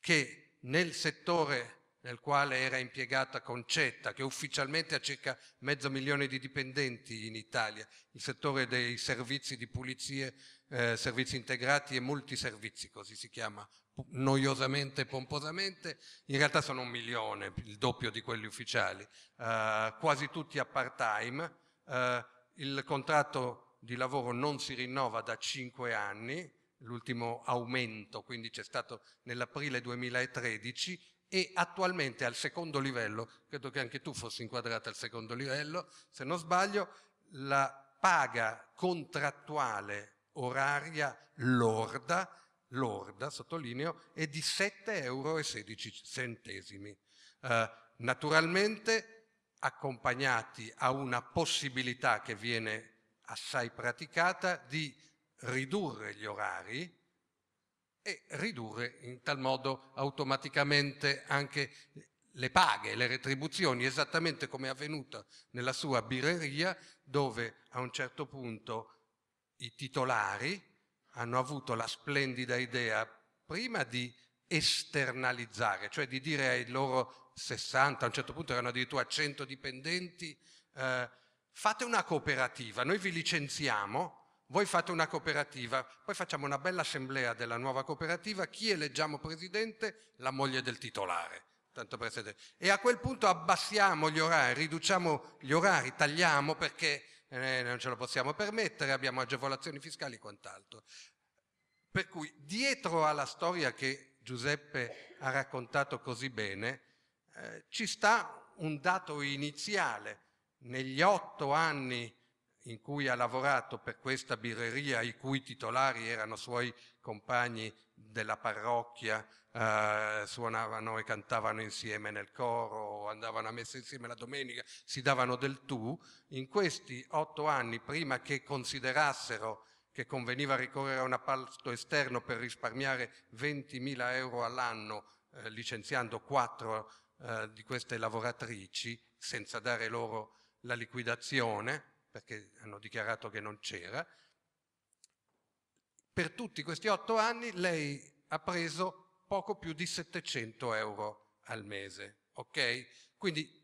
che nel settore nel quale era impiegata Concetta, che ufficialmente ha circa mezzo milione di dipendenti in Italia, il settore dei servizi di pulizie eh, servizi integrati e multiservizi, così si chiama noiosamente e pomposamente, in realtà sono un milione, il doppio di quelli ufficiali, eh, quasi tutti a part time, eh, il contratto di lavoro non si rinnova da cinque anni, l'ultimo aumento quindi c'è stato nell'aprile 2013 e attualmente al secondo livello, credo che anche tu fossi inquadrata al secondo livello, se non sbaglio, la paga contrattuale oraria lorda, lorda sottolineo, è di 7,16 euro. Eh, naturalmente accompagnati a una possibilità che viene assai praticata di ridurre gli orari e ridurre in tal modo automaticamente anche le paghe, le retribuzioni, esattamente come è avvenuto nella sua birreria, dove a un certo punto i titolari hanno avuto la splendida idea prima di esternalizzare, cioè di dire ai loro 60, a un certo punto erano addirittura 100 dipendenti, eh, fate una cooperativa, noi vi licenziamo, voi fate una cooperativa, poi facciamo una bella assemblea della nuova cooperativa, chi eleggiamo presidente? La moglie del titolare. Tanto per E a quel punto abbassiamo gli orari, riduciamo gli orari, tagliamo perché eh, eh, non ce lo possiamo permettere, abbiamo agevolazioni fiscali e quant'altro. Per cui dietro alla storia che Giuseppe ha raccontato così bene, eh, ci sta un dato iniziale. Negli otto anni in cui ha lavorato per questa birreria, i cui titolari erano suoi compagni della parrocchia, eh, suonavano e cantavano insieme nel coro, andavano a messa insieme la domenica, si davano del tu, in questi otto anni, prima che considerassero che conveniva ricorrere a un appalto esterno per risparmiare 20.000 euro all'anno eh, licenziando quattro eh, di queste lavoratrici senza dare loro la liquidazione, perché hanno dichiarato che non c'era, per tutti questi otto anni lei ha preso poco più di 700 euro al mese ok? Quindi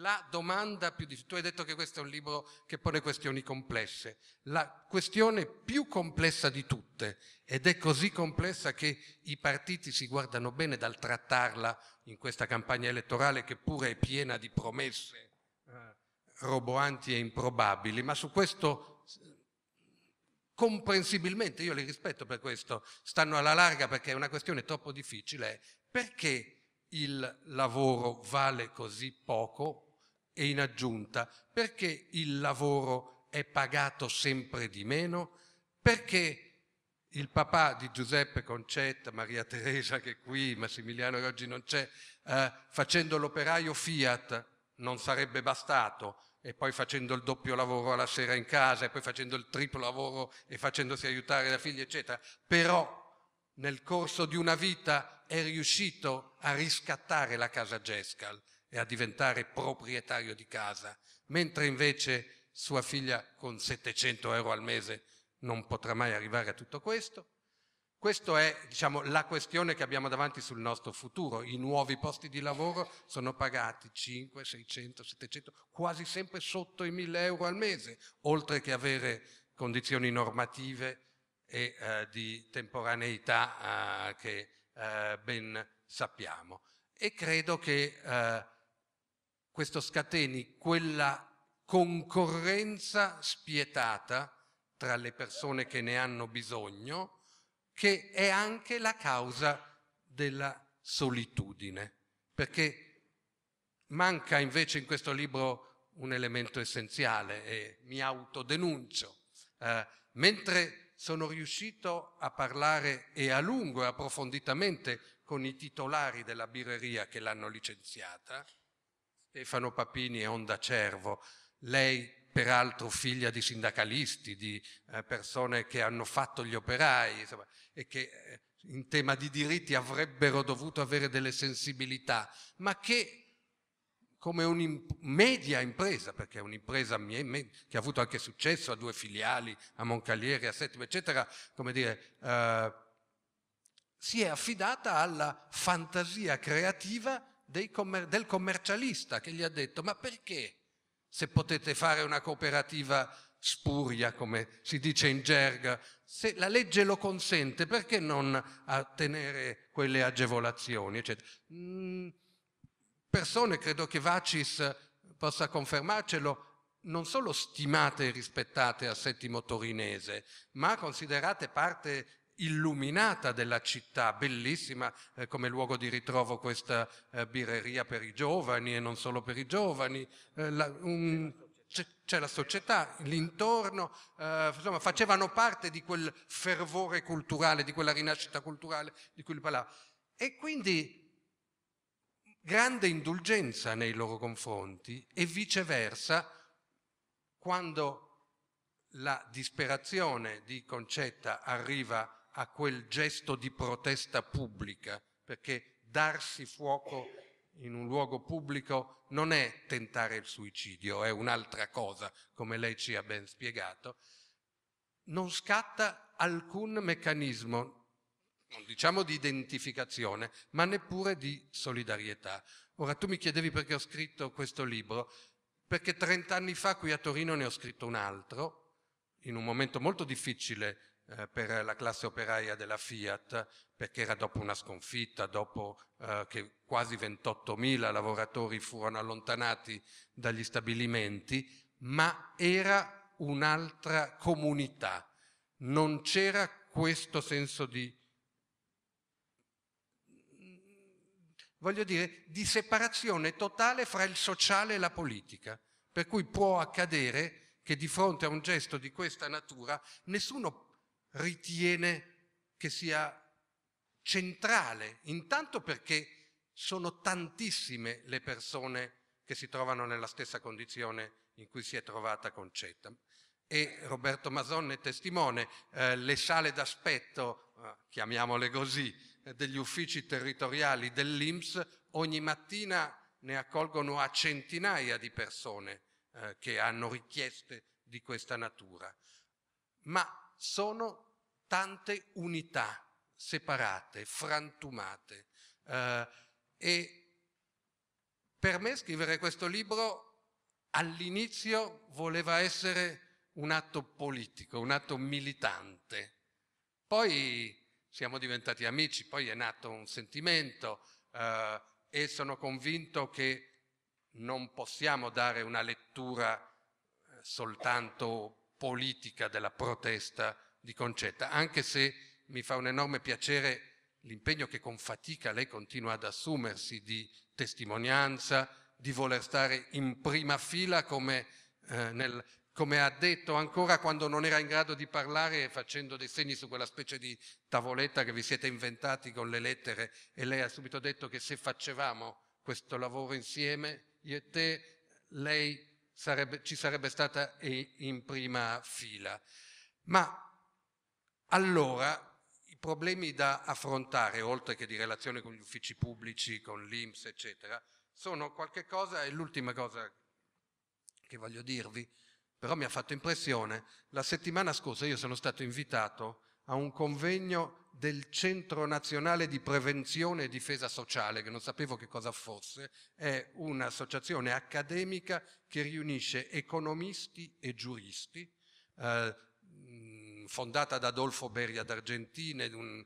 la domanda più difficile, tu hai detto che questo è un libro che pone questioni complesse, la questione più complessa di tutte, ed è così complessa che i partiti si guardano bene dal trattarla in questa campagna elettorale che pure è piena di promesse eh, roboanti e improbabili, ma su questo comprensibilmente, io li rispetto per questo, stanno alla larga perché è una questione troppo difficile, perché il lavoro vale così poco e in aggiunta perché il lavoro è pagato sempre di meno, perché il papà di Giuseppe Concetta, Maria Teresa che è qui, Massimiliano che oggi non c'è, eh, facendo l'operaio Fiat non sarebbe bastato e poi facendo il doppio lavoro alla sera in casa e poi facendo il triplo lavoro e facendosi aiutare la figlia eccetera, però nel corso di una vita è riuscito a riscattare la casa Gescal e a diventare proprietario di casa, mentre invece sua figlia con 700 euro al mese non potrà mai arrivare a tutto questo. Questa è diciamo, la questione che abbiamo davanti sul nostro futuro. I nuovi posti di lavoro sono pagati 5, 600, 700, quasi sempre sotto i 1000 euro al mese, oltre che avere condizioni normative e eh, di temporaneità eh, che eh, ben sappiamo. E credo che eh, questo scateni quella concorrenza spietata tra le persone che ne hanno bisogno, che è anche la causa della solitudine, perché manca invece in questo libro un elemento essenziale e mi autodenuncio. Eh, mentre sono riuscito a parlare e a lungo e approfonditamente con i titolari della birreria che l'hanno licenziata, Stefano Papini e Onda Cervo, lei peraltro figlia di sindacalisti, di eh, persone che hanno fatto gli operai insomma, e che eh, in tema di diritti avrebbero dovuto avere delle sensibilità, ma che come una media impresa, perché è un'impresa che ha avuto anche successo, a due filiali, a Moncalieri, a Settimo, eccetera, come dire, eh, si è affidata alla fantasia creativa commer del commercialista che gli ha detto ma perché se potete fare una cooperativa spuria, come si dice in gerga, se la legge lo consente, perché non ottenere quelle agevolazioni, eccetera. Mm persone, credo che Vacis possa confermarcelo, non solo stimate e rispettate a Settimo Torinese, ma considerate parte illuminata della città, bellissima eh, come luogo di ritrovo questa eh, birreria per i giovani e non solo per i giovani, eh, c'è la società, l'intorno, eh, insomma facevano parte di quel fervore culturale, di quella rinascita culturale di cui parlava. E quindi grande indulgenza nei loro confronti e viceversa quando la disperazione di Concetta arriva a quel gesto di protesta pubblica, perché darsi fuoco in un luogo pubblico non è tentare il suicidio, è un'altra cosa, come lei ci ha ben spiegato, non scatta alcun meccanismo non diciamo di identificazione, ma neppure di solidarietà. Ora, tu mi chiedevi perché ho scritto questo libro, perché 30 anni fa qui a Torino ne ho scritto un altro, in un momento molto difficile eh, per la classe operaia della Fiat, perché era dopo una sconfitta, dopo eh, che quasi 28.000 lavoratori furono allontanati dagli stabilimenti, ma era un'altra comunità. Non c'era questo senso di voglio dire, di separazione totale fra il sociale e la politica, per cui può accadere che di fronte a un gesto di questa natura nessuno ritiene che sia centrale, intanto perché sono tantissime le persone che si trovano nella stessa condizione in cui si è trovata Concetta. E Roberto Mason è testimone, eh, le sale d'aspetto, eh, chiamiamole così, eh, degli uffici territoriali dell'Inps ogni mattina ne accolgono a centinaia di persone eh, che hanno richieste di questa natura. Ma sono tante unità separate, frantumate. Eh, e per me scrivere questo libro all'inizio voleva essere un atto politico, un atto militante. Poi siamo diventati amici, poi è nato un sentimento eh, e sono convinto che non possiamo dare una lettura eh, soltanto politica della protesta di Concetta, anche se mi fa un enorme piacere l'impegno che con fatica lei continua ad assumersi di testimonianza, di voler stare in prima fila come eh, nel, come ha detto ancora quando non era in grado di parlare facendo dei segni su quella specie di tavoletta che vi siete inventati con le lettere e lei ha subito detto che se facevamo questo lavoro insieme, io e te, lei sarebbe, ci sarebbe stata in prima fila. Ma allora i problemi da affrontare, oltre che di relazione con gli uffici pubblici, con l'Inps, eccetera, sono qualche cosa, e l'ultima cosa che voglio dirvi, però mi ha fatto impressione, la settimana scorsa io sono stato invitato a un convegno del Centro Nazionale di Prevenzione e Difesa Sociale, che non sapevo che cosa fosse, è un'associazione accademica che riunisce economisti e giuristi, eh, mm, fondata da Adolfo Beria d'Argentina, mm,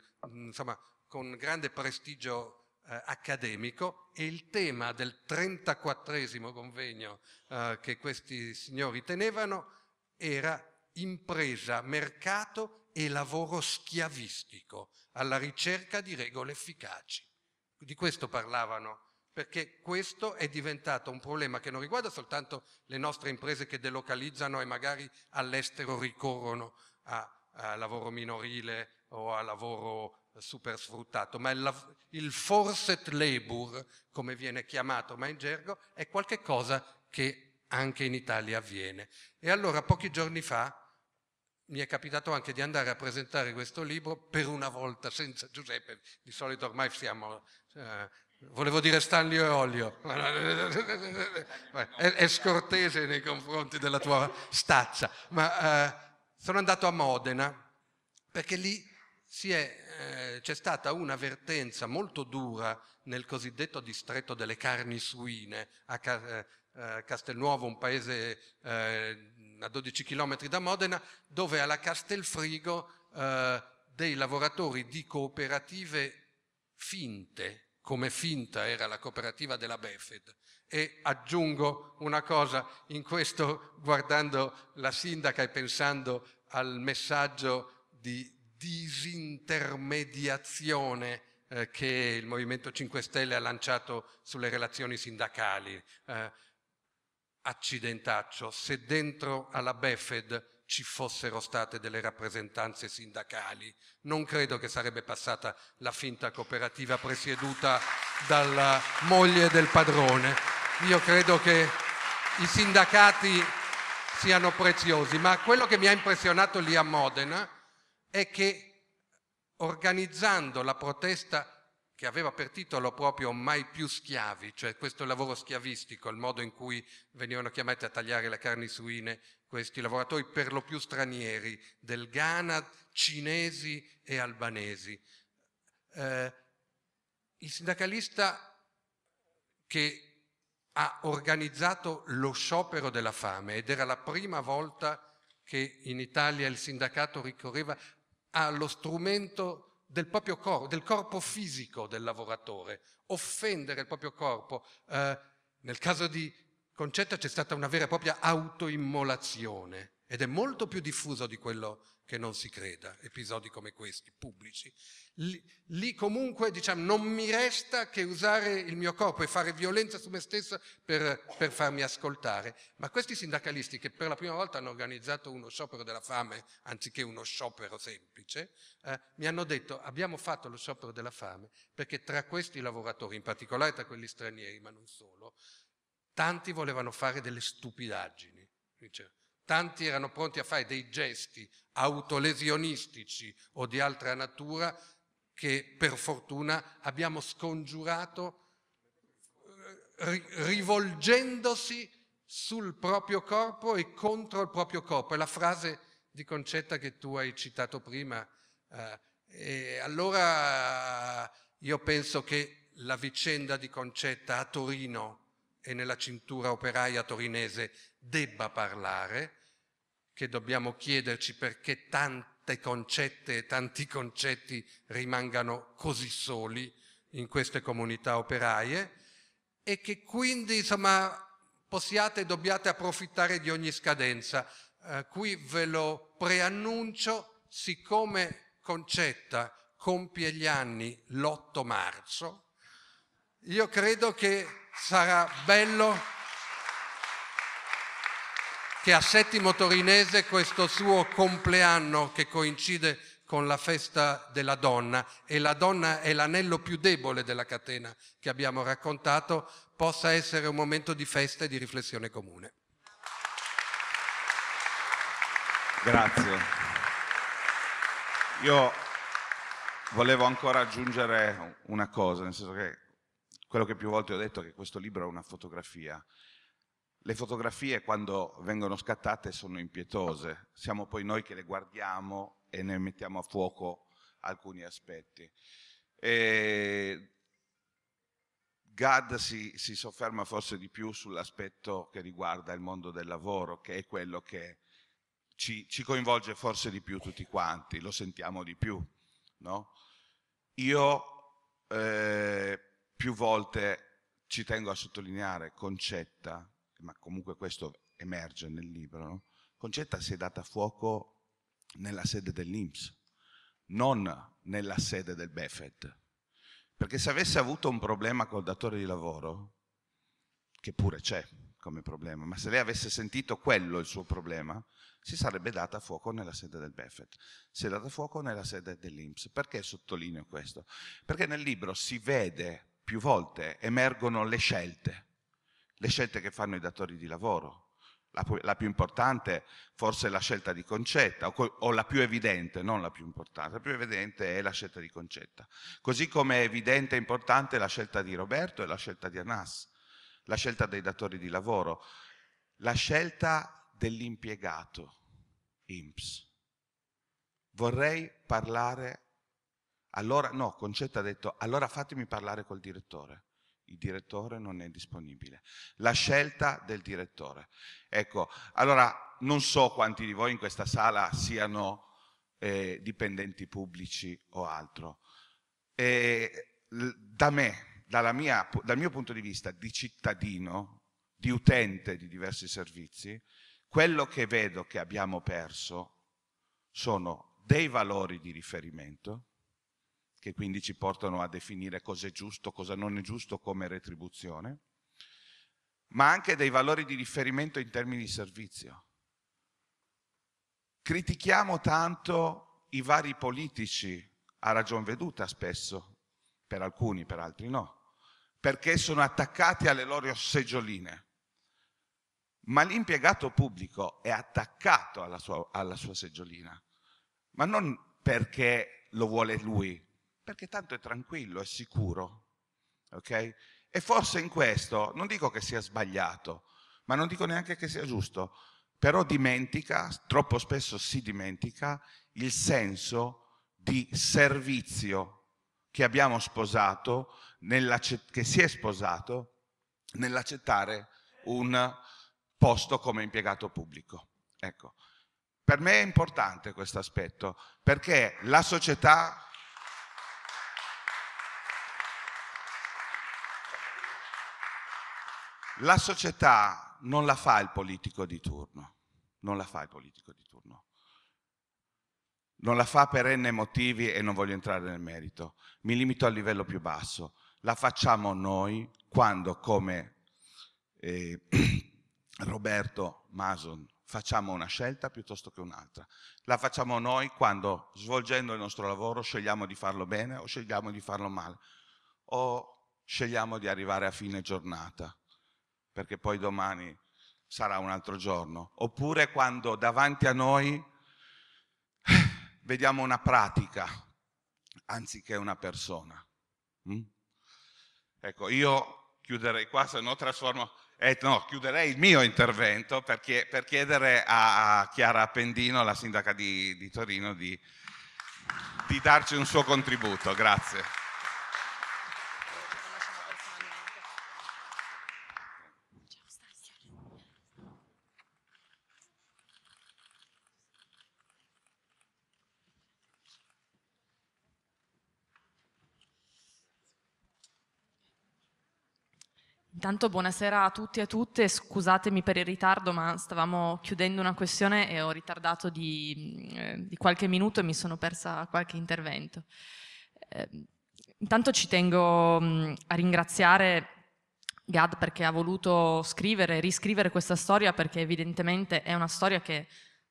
insomma con grande prestigio eh, accademico e il tema del 34 convegno eh, che questi signori tenevano era impresa, mercato e lavoro schiavistico alla ricerca di regole efficaci. Di questo parlavano perché questo è diventato un problema che non riguarda soltanto le nostre imprese che delocalizzano e magari all'estero ricorrono a, a, lavoro minorile o a lavoro super sfruttato, ma il, il forced labor, come viene chiamato, ma in gergo, è qualcosa che anche in Italia avviene. E allora pochi giorni fa mi è capitato anche di andare a presentare questo libro per una volta senza Giuseppe, di solito ormai siamo... Eh, volevo dire Stanlio e Olio, è, è, scortese nei confronti della tua stazza, ma eh, sono andato a Modena perché lì eh, c'è eh, stata un'avvertenza molto dura nel cosiddetto distretto delle carni suine a Car eh, eh, Castelnuovo, un paese eh, a 12 km da Modena, dove alla Castelfrigo dei lavoratori di cooperative finte, come finta era la cooperativa della Befed. E aggiungo una cosa, in questo guardando la sindaca e pensando al messaggio di disintermediazione eh, che il Movimento 5 Stelle ha lanciato sulle relazioni sindacali. Eh, accidentaccio, se dentro alla Befed ci fossero state delle rappresentanze sindacali, non credo che sarebbe passata la finta cooperativa presieduta dalla moglie del padrone. Io credo che i sindacati siano preziosi, ma quello che mi ha impressionato lì a Modena è che organizzando la protesta che aveva per titolo proprio Mai più schiavi, cioè questo lavoro schiavistico, il modo in cui venivano chiamati a tagliare le carni suine questi lavoratori per lo più stranieri del Ghana, cinesi e albanesi. Eh, il sindacalista che ha organizzato lo sciopero della fame ed era la prima volta che in Italia il sindacato ricorreva allo strumento del proprio corpo, del corpo fisico del lavoratore, offendere il proprio corpo. Eh, nel caso di Concetta c'è stata una vera e propria autoimmolazione ed è molto più diffuso di quello che non si creda, episodi come questi, pubblici. Lì, lì comunque, diciamo, non mi resta che usare il mio corpo e fare violenza su me stesso per, per, farmi ascoltare. Ma questi sindacalisti che per la prima volta hanno organizzato uno sciopero della fame, anziché uno sciopero semplice, eh, mi hanno detto abbiamo fatto lo sciopero della fame perché tra questi lavoratori, in particolare tra quelli stranieri, ma non solo, tanti volevano fare delle stupidaggini. Dice, Tanti erano pronti a fare dei gesti autolesionistici o di altra natura che per fortuna abbiamo scongiurato eh, rivolgendosi sul proprio corpo e contro il proprio corpo. È la frase di Concetta che tu hai citato prima. Eh, e allora io penso che la vicenda di Concetta a Torino e nella cintura operaia torinese debba parlare che dobbiamo chiederci perché tante concette e tanti concetti rimangano così soli in queste comunità operaie e che quindi insomma possiate e dobbiate approfittare di ogni scadenza. Eh, qui ve lo preannuncio, siccome Concetta compie gli anni l'8 marzo, io credo che sarà bello che a Settimo Torinese questo suo compleanno che coincide con la festa della donna e la donna è l'anello più debole della catena che abbiamo raccontato, possa essere un momento di festa e di riflessione comune. Grazie. Io volevo ancora aggiungere una cosa, nel senso che quello che più volte ho detto è che questo libro è una fotografia le fotografie quando vengono scattate sono impietose, siamo poi noi che le guardiamo e ne mettiamo a fuoco alcuni aspetti. E Gad si, si, sofferma forse di più sull'aspetto che riguarda il mondo del lavoro, che è quello che ci, ci coinvolge forse di più tutti quanti, lo sentiamo di più. No? Io eh, più volte ci tengo a sottolineare, Concetta ma comunque questo emerge nel libro, no? Concetta si è data fuoco nella sede dell'Inps, non nella sede del Befet. Perché se avesse avuto un problema col datore di lavoro, che pure c'è come problema, ma se lei avesse sentito quello il suo problema, si sarebbe data fuoco nella sede del Befet, si è data fuoco nella sede dell'Inps. Perché sottolineo questo? Perché nel libro si vede più volte, emergono le scelte le scelte che fanno i datori di lavoro. La, la più importante forse è la scelta di concetta, o, o, la più evidente, non la più importante, la più evidente è la scelta di concetta. Così come è evidente e importante la scelta di Roberto e la scelta di Anas, la scelta dei datori di lavoro, la scelta dell'impiegato, IMPS. Vorrei parlare allora, no, Concetta ha detto, allora fatemi parlare col direttore il direttore non è disponibile. La scelta del direttore. Ecco, allora non so quanti di voi in questa sala siano eh, dipendenti pubblici o altro. E, da me, mia, dal mio punto di vista di cittadino, di utente di diversi servizi, quello che vedo che abbiamo perso sono dei valori di riferimento, che quindi ci portano a definire cosa è giusto, cosa non è giusto come retribuzione, ma anche dei valori di riferimento in termini di servizio. Critichiamo tanto i vari politici, a ragion veduta spesso, per alcuni, per altri no, perché sono attaccati alle loro seggioline. Ma l'impiegato pubblico è attaccato alla sua, alla sua seggiolina, ma non perché lo vuole lui, perché tanto è tranquillo, è sicuro. Okay? E forse in questo, non dico che sia sbagliato, ma non dico neanche che sia giusto, però dimentica, troppo spesso si dimentica, il senso di servizio che abbiamo sposato, che si è sposato nell'accettare un posto come impiegato pubblico. Ecco, per me è importante questo aspetto, perché la società La società non la fa il politico di turno, non la fa il politico di turno. Non la fa per n motivi e non voglio entrare nel merito. Mi limito al livello più basso. La facciamo noi quando, come eh, Roberto Mason, facciamo una scelta piuttosto che un'altra. La facciamo noi quando, svolgendo il nostro lavoro, scegliamo di farlo bene o scegliamo di farlo male o scegliamo di arrivare a fine giornata perché poi domani sarà un altro giorno, oppure quando davanti a noi eh, vediamo una pratica anziché una persona. Mm? Ecco, io chiuderei qua, se no trasformo, eh, no, chiuderei il mio intervento per, chie per chiedere a Chiara Appendino, la sindaca di, di Torino, di, di darci un suo contributo. Grazie. Intanto buonasera a tutti e a tutte, scusatemi per il ritardo ma stavamo chiudendo una questione e ho ritardato di, eh, di qualche minuto e mi sono persa qualche intervento. Eh, intanto ci tengo mh, mm, a ringraziare Gad perché ha voluto scrivere, riscrivere questa storia perché evidentemente è una storia che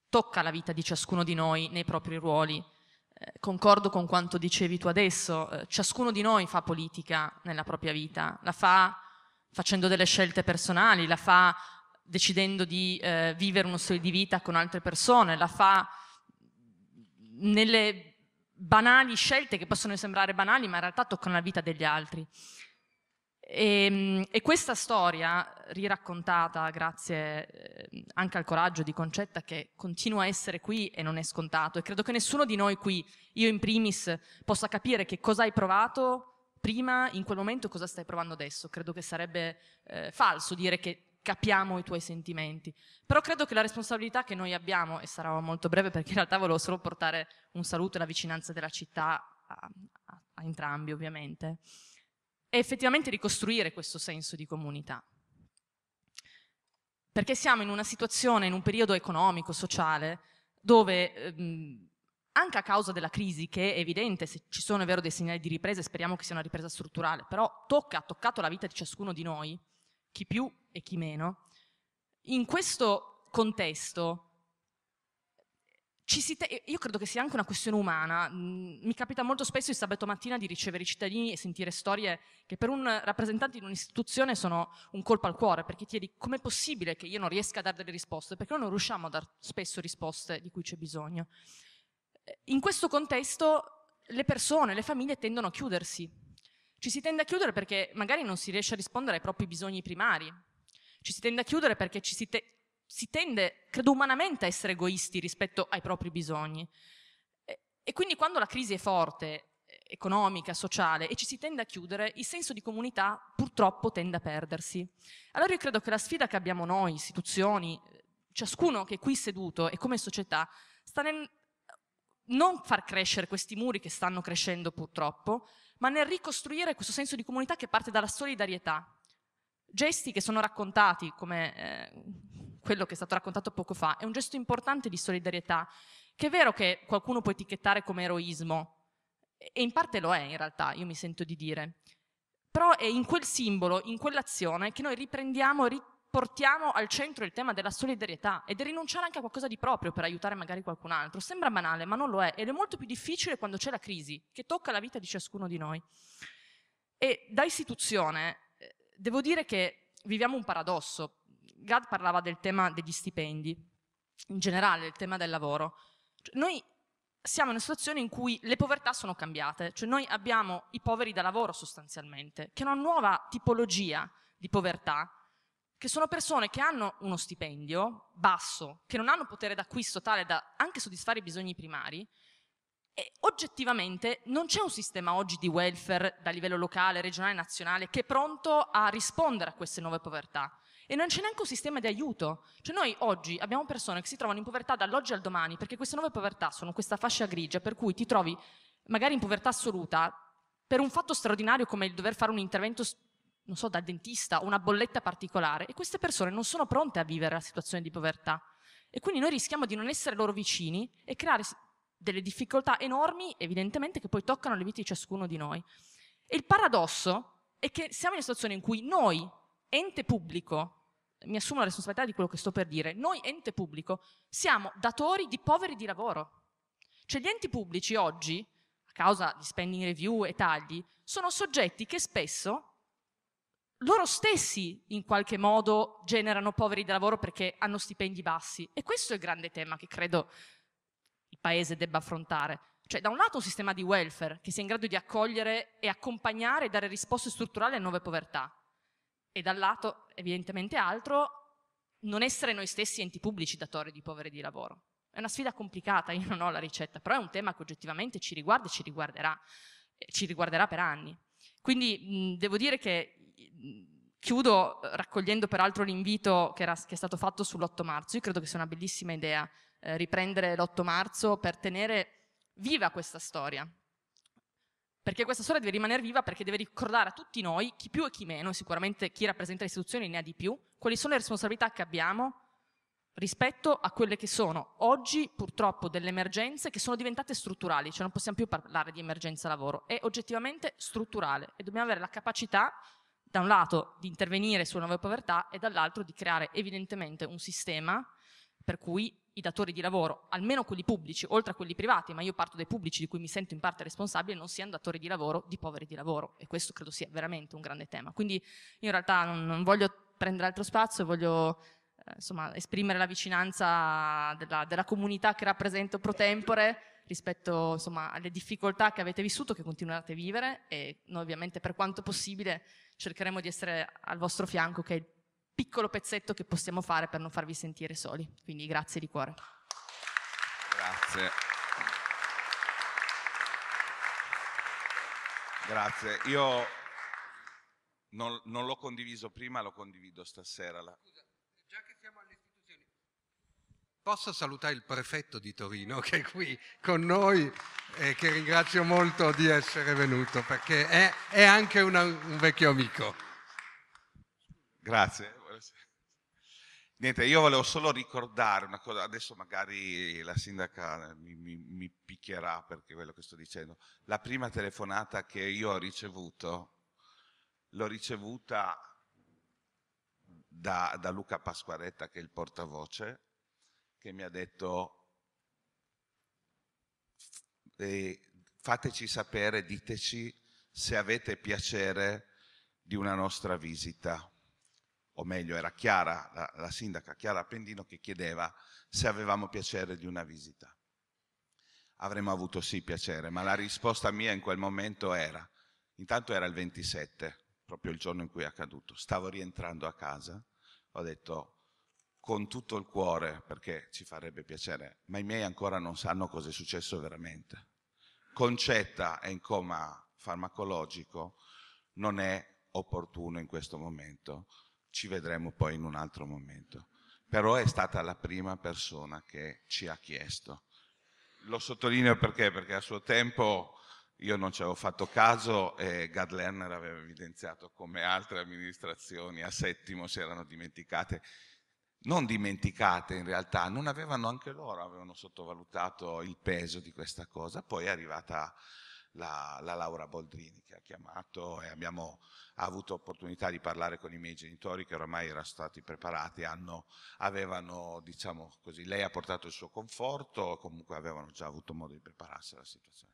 tocca la vita di ciascuno di noi nei propri ruoli. Eh, concordo con quanto dicevi tu adesso, eh, ciascuno di noi fa politica nella propria vita, la fa facendo delle scelte personali, la fa decidendo di eh, vivere uno stile di vita con altre persone, la fa nelle banali scelte che possono sembrare banali ma in realtà toccano la vita degli altri. E, ehm, e questa storia, riraccontata grazie eh, anche al coraggio di Concetta che continua a essere qui e non è scontato e credo che nessuno di noi qui, io in primis, possa capire che cosa hai provato prima, in quel momento, cosa stai provando adesso. Credo che sarebbe eh, falso dire che capiamo i tuoi sentimenti. Però credo che la responsabilità che noi abbiamo, e sarò molto breve perché in realtà volevo solo portare un saluto e la vicinanza della città a, a, a entrambi ovviamente, è effettivamente ricostruire questo senso di comunità. Perché siamo in una situazione, in un periodo economico, sociale, dove ehm, anche a causa della crisi, che è evidente, se ci sono è vero dei segnali di ripresa, speriamo che sia una ripresa strutturale, però tocca, ha toccato la vita di ciascuno di noi, chi più e chi meno, in questo contesto io credo che sia anche una questione umana, mm, mi capita molto spesso il sabato mattina di ricevere i cittadini e sentire storie che per un rappresentante di un'istituzione sono un colpo al cuore, perché ti chiedi com'è possibile che io non riesca a dare delle risposte, perché noi non riusciamo a dare spesso risposte di cui c'è bisogno. In questo contesto le persone, le famiglie tendono a chiudersi. Ci si tende a chiudere perché magari non si riesce a rispondere ai propri bisogni primari. Ci si tende a chiudere perché ci si, te si tende, credo umanamente, a essere egoisti rispetto ai propri bisogni. E, e quindi quando la crisi è forte, eh, economica, sociale, e ci si tende a chiudere, il senso di comunità purtroppo tende a perdersi. Allora io credo che la sfida che abbiamo noi, istituzioni, eh, ciascuno che è qui seduto e come società, sta nel non far crescere questi muri che stanno crescendo purtroppo, ma nel ricostruire questo senso di comunità che parte dalla solidarietà. Gesti che sono raccontati, come eh, quello che è stato raccontato poco fa, è un gesto importante di solidarietà, che è vero che qualcuno può etichettare come eroismo, e in parte lo è in realtà, io mi sento di dire, però è in quel simbolo, in quell'azione che noi riprendiamo, ri portiamo al centro il tema della solidarietà e del rinunciare anche a qualcosa di proprio per aiutare magari qualcun altro. Sembra banale, ma non lo è, ed è molto più difficile quando c'è la crisi, che tocca la vita di ciascuno di noi. E da istituzione eh, devo dire che viviamo un paradosso. Gad parlava del tema degli stipendi, in generale del tema del lavoro. Cioè, noi siamo in una situazione in cui le povertà sono cambiate, cioè noi abbiamo i poveri da lavoro sostanzialmente, che è una nuova tipologia di povertà che sono persone che hanno uno stipendio basso, che non hanno potere d'acquisto tale da anche soddisfare i bisogni primari, e oggettivamente non c'è un sistema oggi di welfare da livello locale, regionale, nazionale che è pronto a rispondere a queste nuove povertà. E non c'è neanche un sistema di aiuto. Cioè noi oggi abbiamo persone che si trovano in povertà dall'oggi al domani, perché queste nuove povertà sono questa fascia grigia per cui ti trovi magari in povertà assoluta per un fatto straordinario come il dover fare un intervento non so, dal dentista una bolletta particolare e queste persone non sono pronte a vivere la situazione di povertà e quindi noi rischiamo di non essere loro vicini e creare delle difficoltà enormi evidentemente che poi toccano le vite di ciascuno di noi. E il paradosso è che siamo in una situazione in cui noi, ente pubblico, mi assumo la responsabilità di quello che sto per dire, noi ente pubblico siamo datori di poveri di lavoro. Cioè gli enti pubblici oggi, a causa di spending review e tagli, sono soggetti che spesso loro stessi in qualche modo generano poveri di lavoro perché hanno stipendi bassi. E questo è il grande tema che credo il Paese debba affrontare. Cioè, da un lato un sistema di welfare che sia in grado di accogliere e accompagnare e dare risposte strutturali a nuove povertà. E dal lato, evidentemente altro, non essere noi stessi enti pubblici datori di poveri di lavoro. È una sfida complicata, io non ho la ricetta, però è un tema che oggettivamente ci riguarda e ci riguarderà, ci riguarderà per anni. Quindi mh, devo dire che chiudo eh, raccogliendo peraltro l'invito che, che, è stato fatto sull'8 marzo. Io credo che sia una bellissima idea eh, riprendere l'8 marzo per tenere viva questa storia. Perché questa storia deve rimanere viva perché deve ricordare a tutti noi, chi più e chi meno, sicuramente chi rappresenta le istituzioni ne ha di più, quali sono le responsabilità che abbiamo rispetto a quelle che sono oggi purtroppo delle emergenze che sono diventate strutturali, cioè non possiamo più parlare di emergenza lavoro, è oggettivamente strutturale e dobbiamo avere la capacità da un lato di intervenire sulla nuova povertà e dall'altro di creare evidentemente un sistema per cui i datori di lavoro, almeno quelli pubblici, oltre a quelli privati, ma io parto dai pubblici di cui mi sento in parte responsabile, non siano datori di lavoro di poveri di lavoro e questo credo sia veramente un grande tema. Quindi io in realtà non, non voglio prendere altro spazio, voglio insomma, esprimere la vicinanza della, della, comunità che rappresento pro tempore rispetto insomma, alle difficoltà che avete vissuto, che continuerete a vivere e noi ovviamente per quanto possibile cercheremo di essere al vostro fianco, che è il piccolo pezzetto che possiamo fare per non farvi sentire soli. Quindi grazie di cuore. Grazie. Grazie. Io non, non l'ho condiviso prima, lo condivido stasera. La... Posso salutare il prefetto di Torino che è qui con noi e che ringrazio molto di essere venuto perché è, è anche una, un vecchio amico. Grazie. Niente, io volevo solo ricordare una cosa, adesso magari la sindaca mi, mi, mi picchierà perché quello che sto dicendo. La prima telefonata che io ho ricevuto, l'ho ricevuta da, da Luca Pasquaretta che è il portavoce che mi ha detto fateci sapere, diteci se avete piacere di una nostra visita. O meglio, era Chiara, la, la sindaca Chiara Appendino, che chiedeva se avevamo piacere di una visita. Avremmo avuto sì piacere, ma la risposta mia in quel momento era, intanto era il 27, proprio il giorno in cui è accaduto, stavo rientrando a casa, ho detto con tutto il cuore, perché ci farebbe piacere, ma i miei ancora non sanno cosa è successo veramente. Concetta è in coma farmacologico, non è opportuno in questo momento, ci vedremo poi in un altro momento. Però è stata la prima persona che ci ha chiesto. Lo sottolineo perché? Perché a suo tempo io non ci avevo fatto caso e Gad Lerner aveva evidenziato come altre amministrazioni a settimo si erano dimenticate non dimenticate in realtà, non avevano anche loro, avevano sottovalutato il peso di questa cosa. Poi è arrivata la, la Laura Boldrini che ha chiamato e abbiamo avuto opportunità di parlare con i miei genitori che oramai erano stati preparati, hanno, avevano, diciamo così, lei ha portato il suo conforto, comunque avevano già avuto modo di prepararsi alla situazione.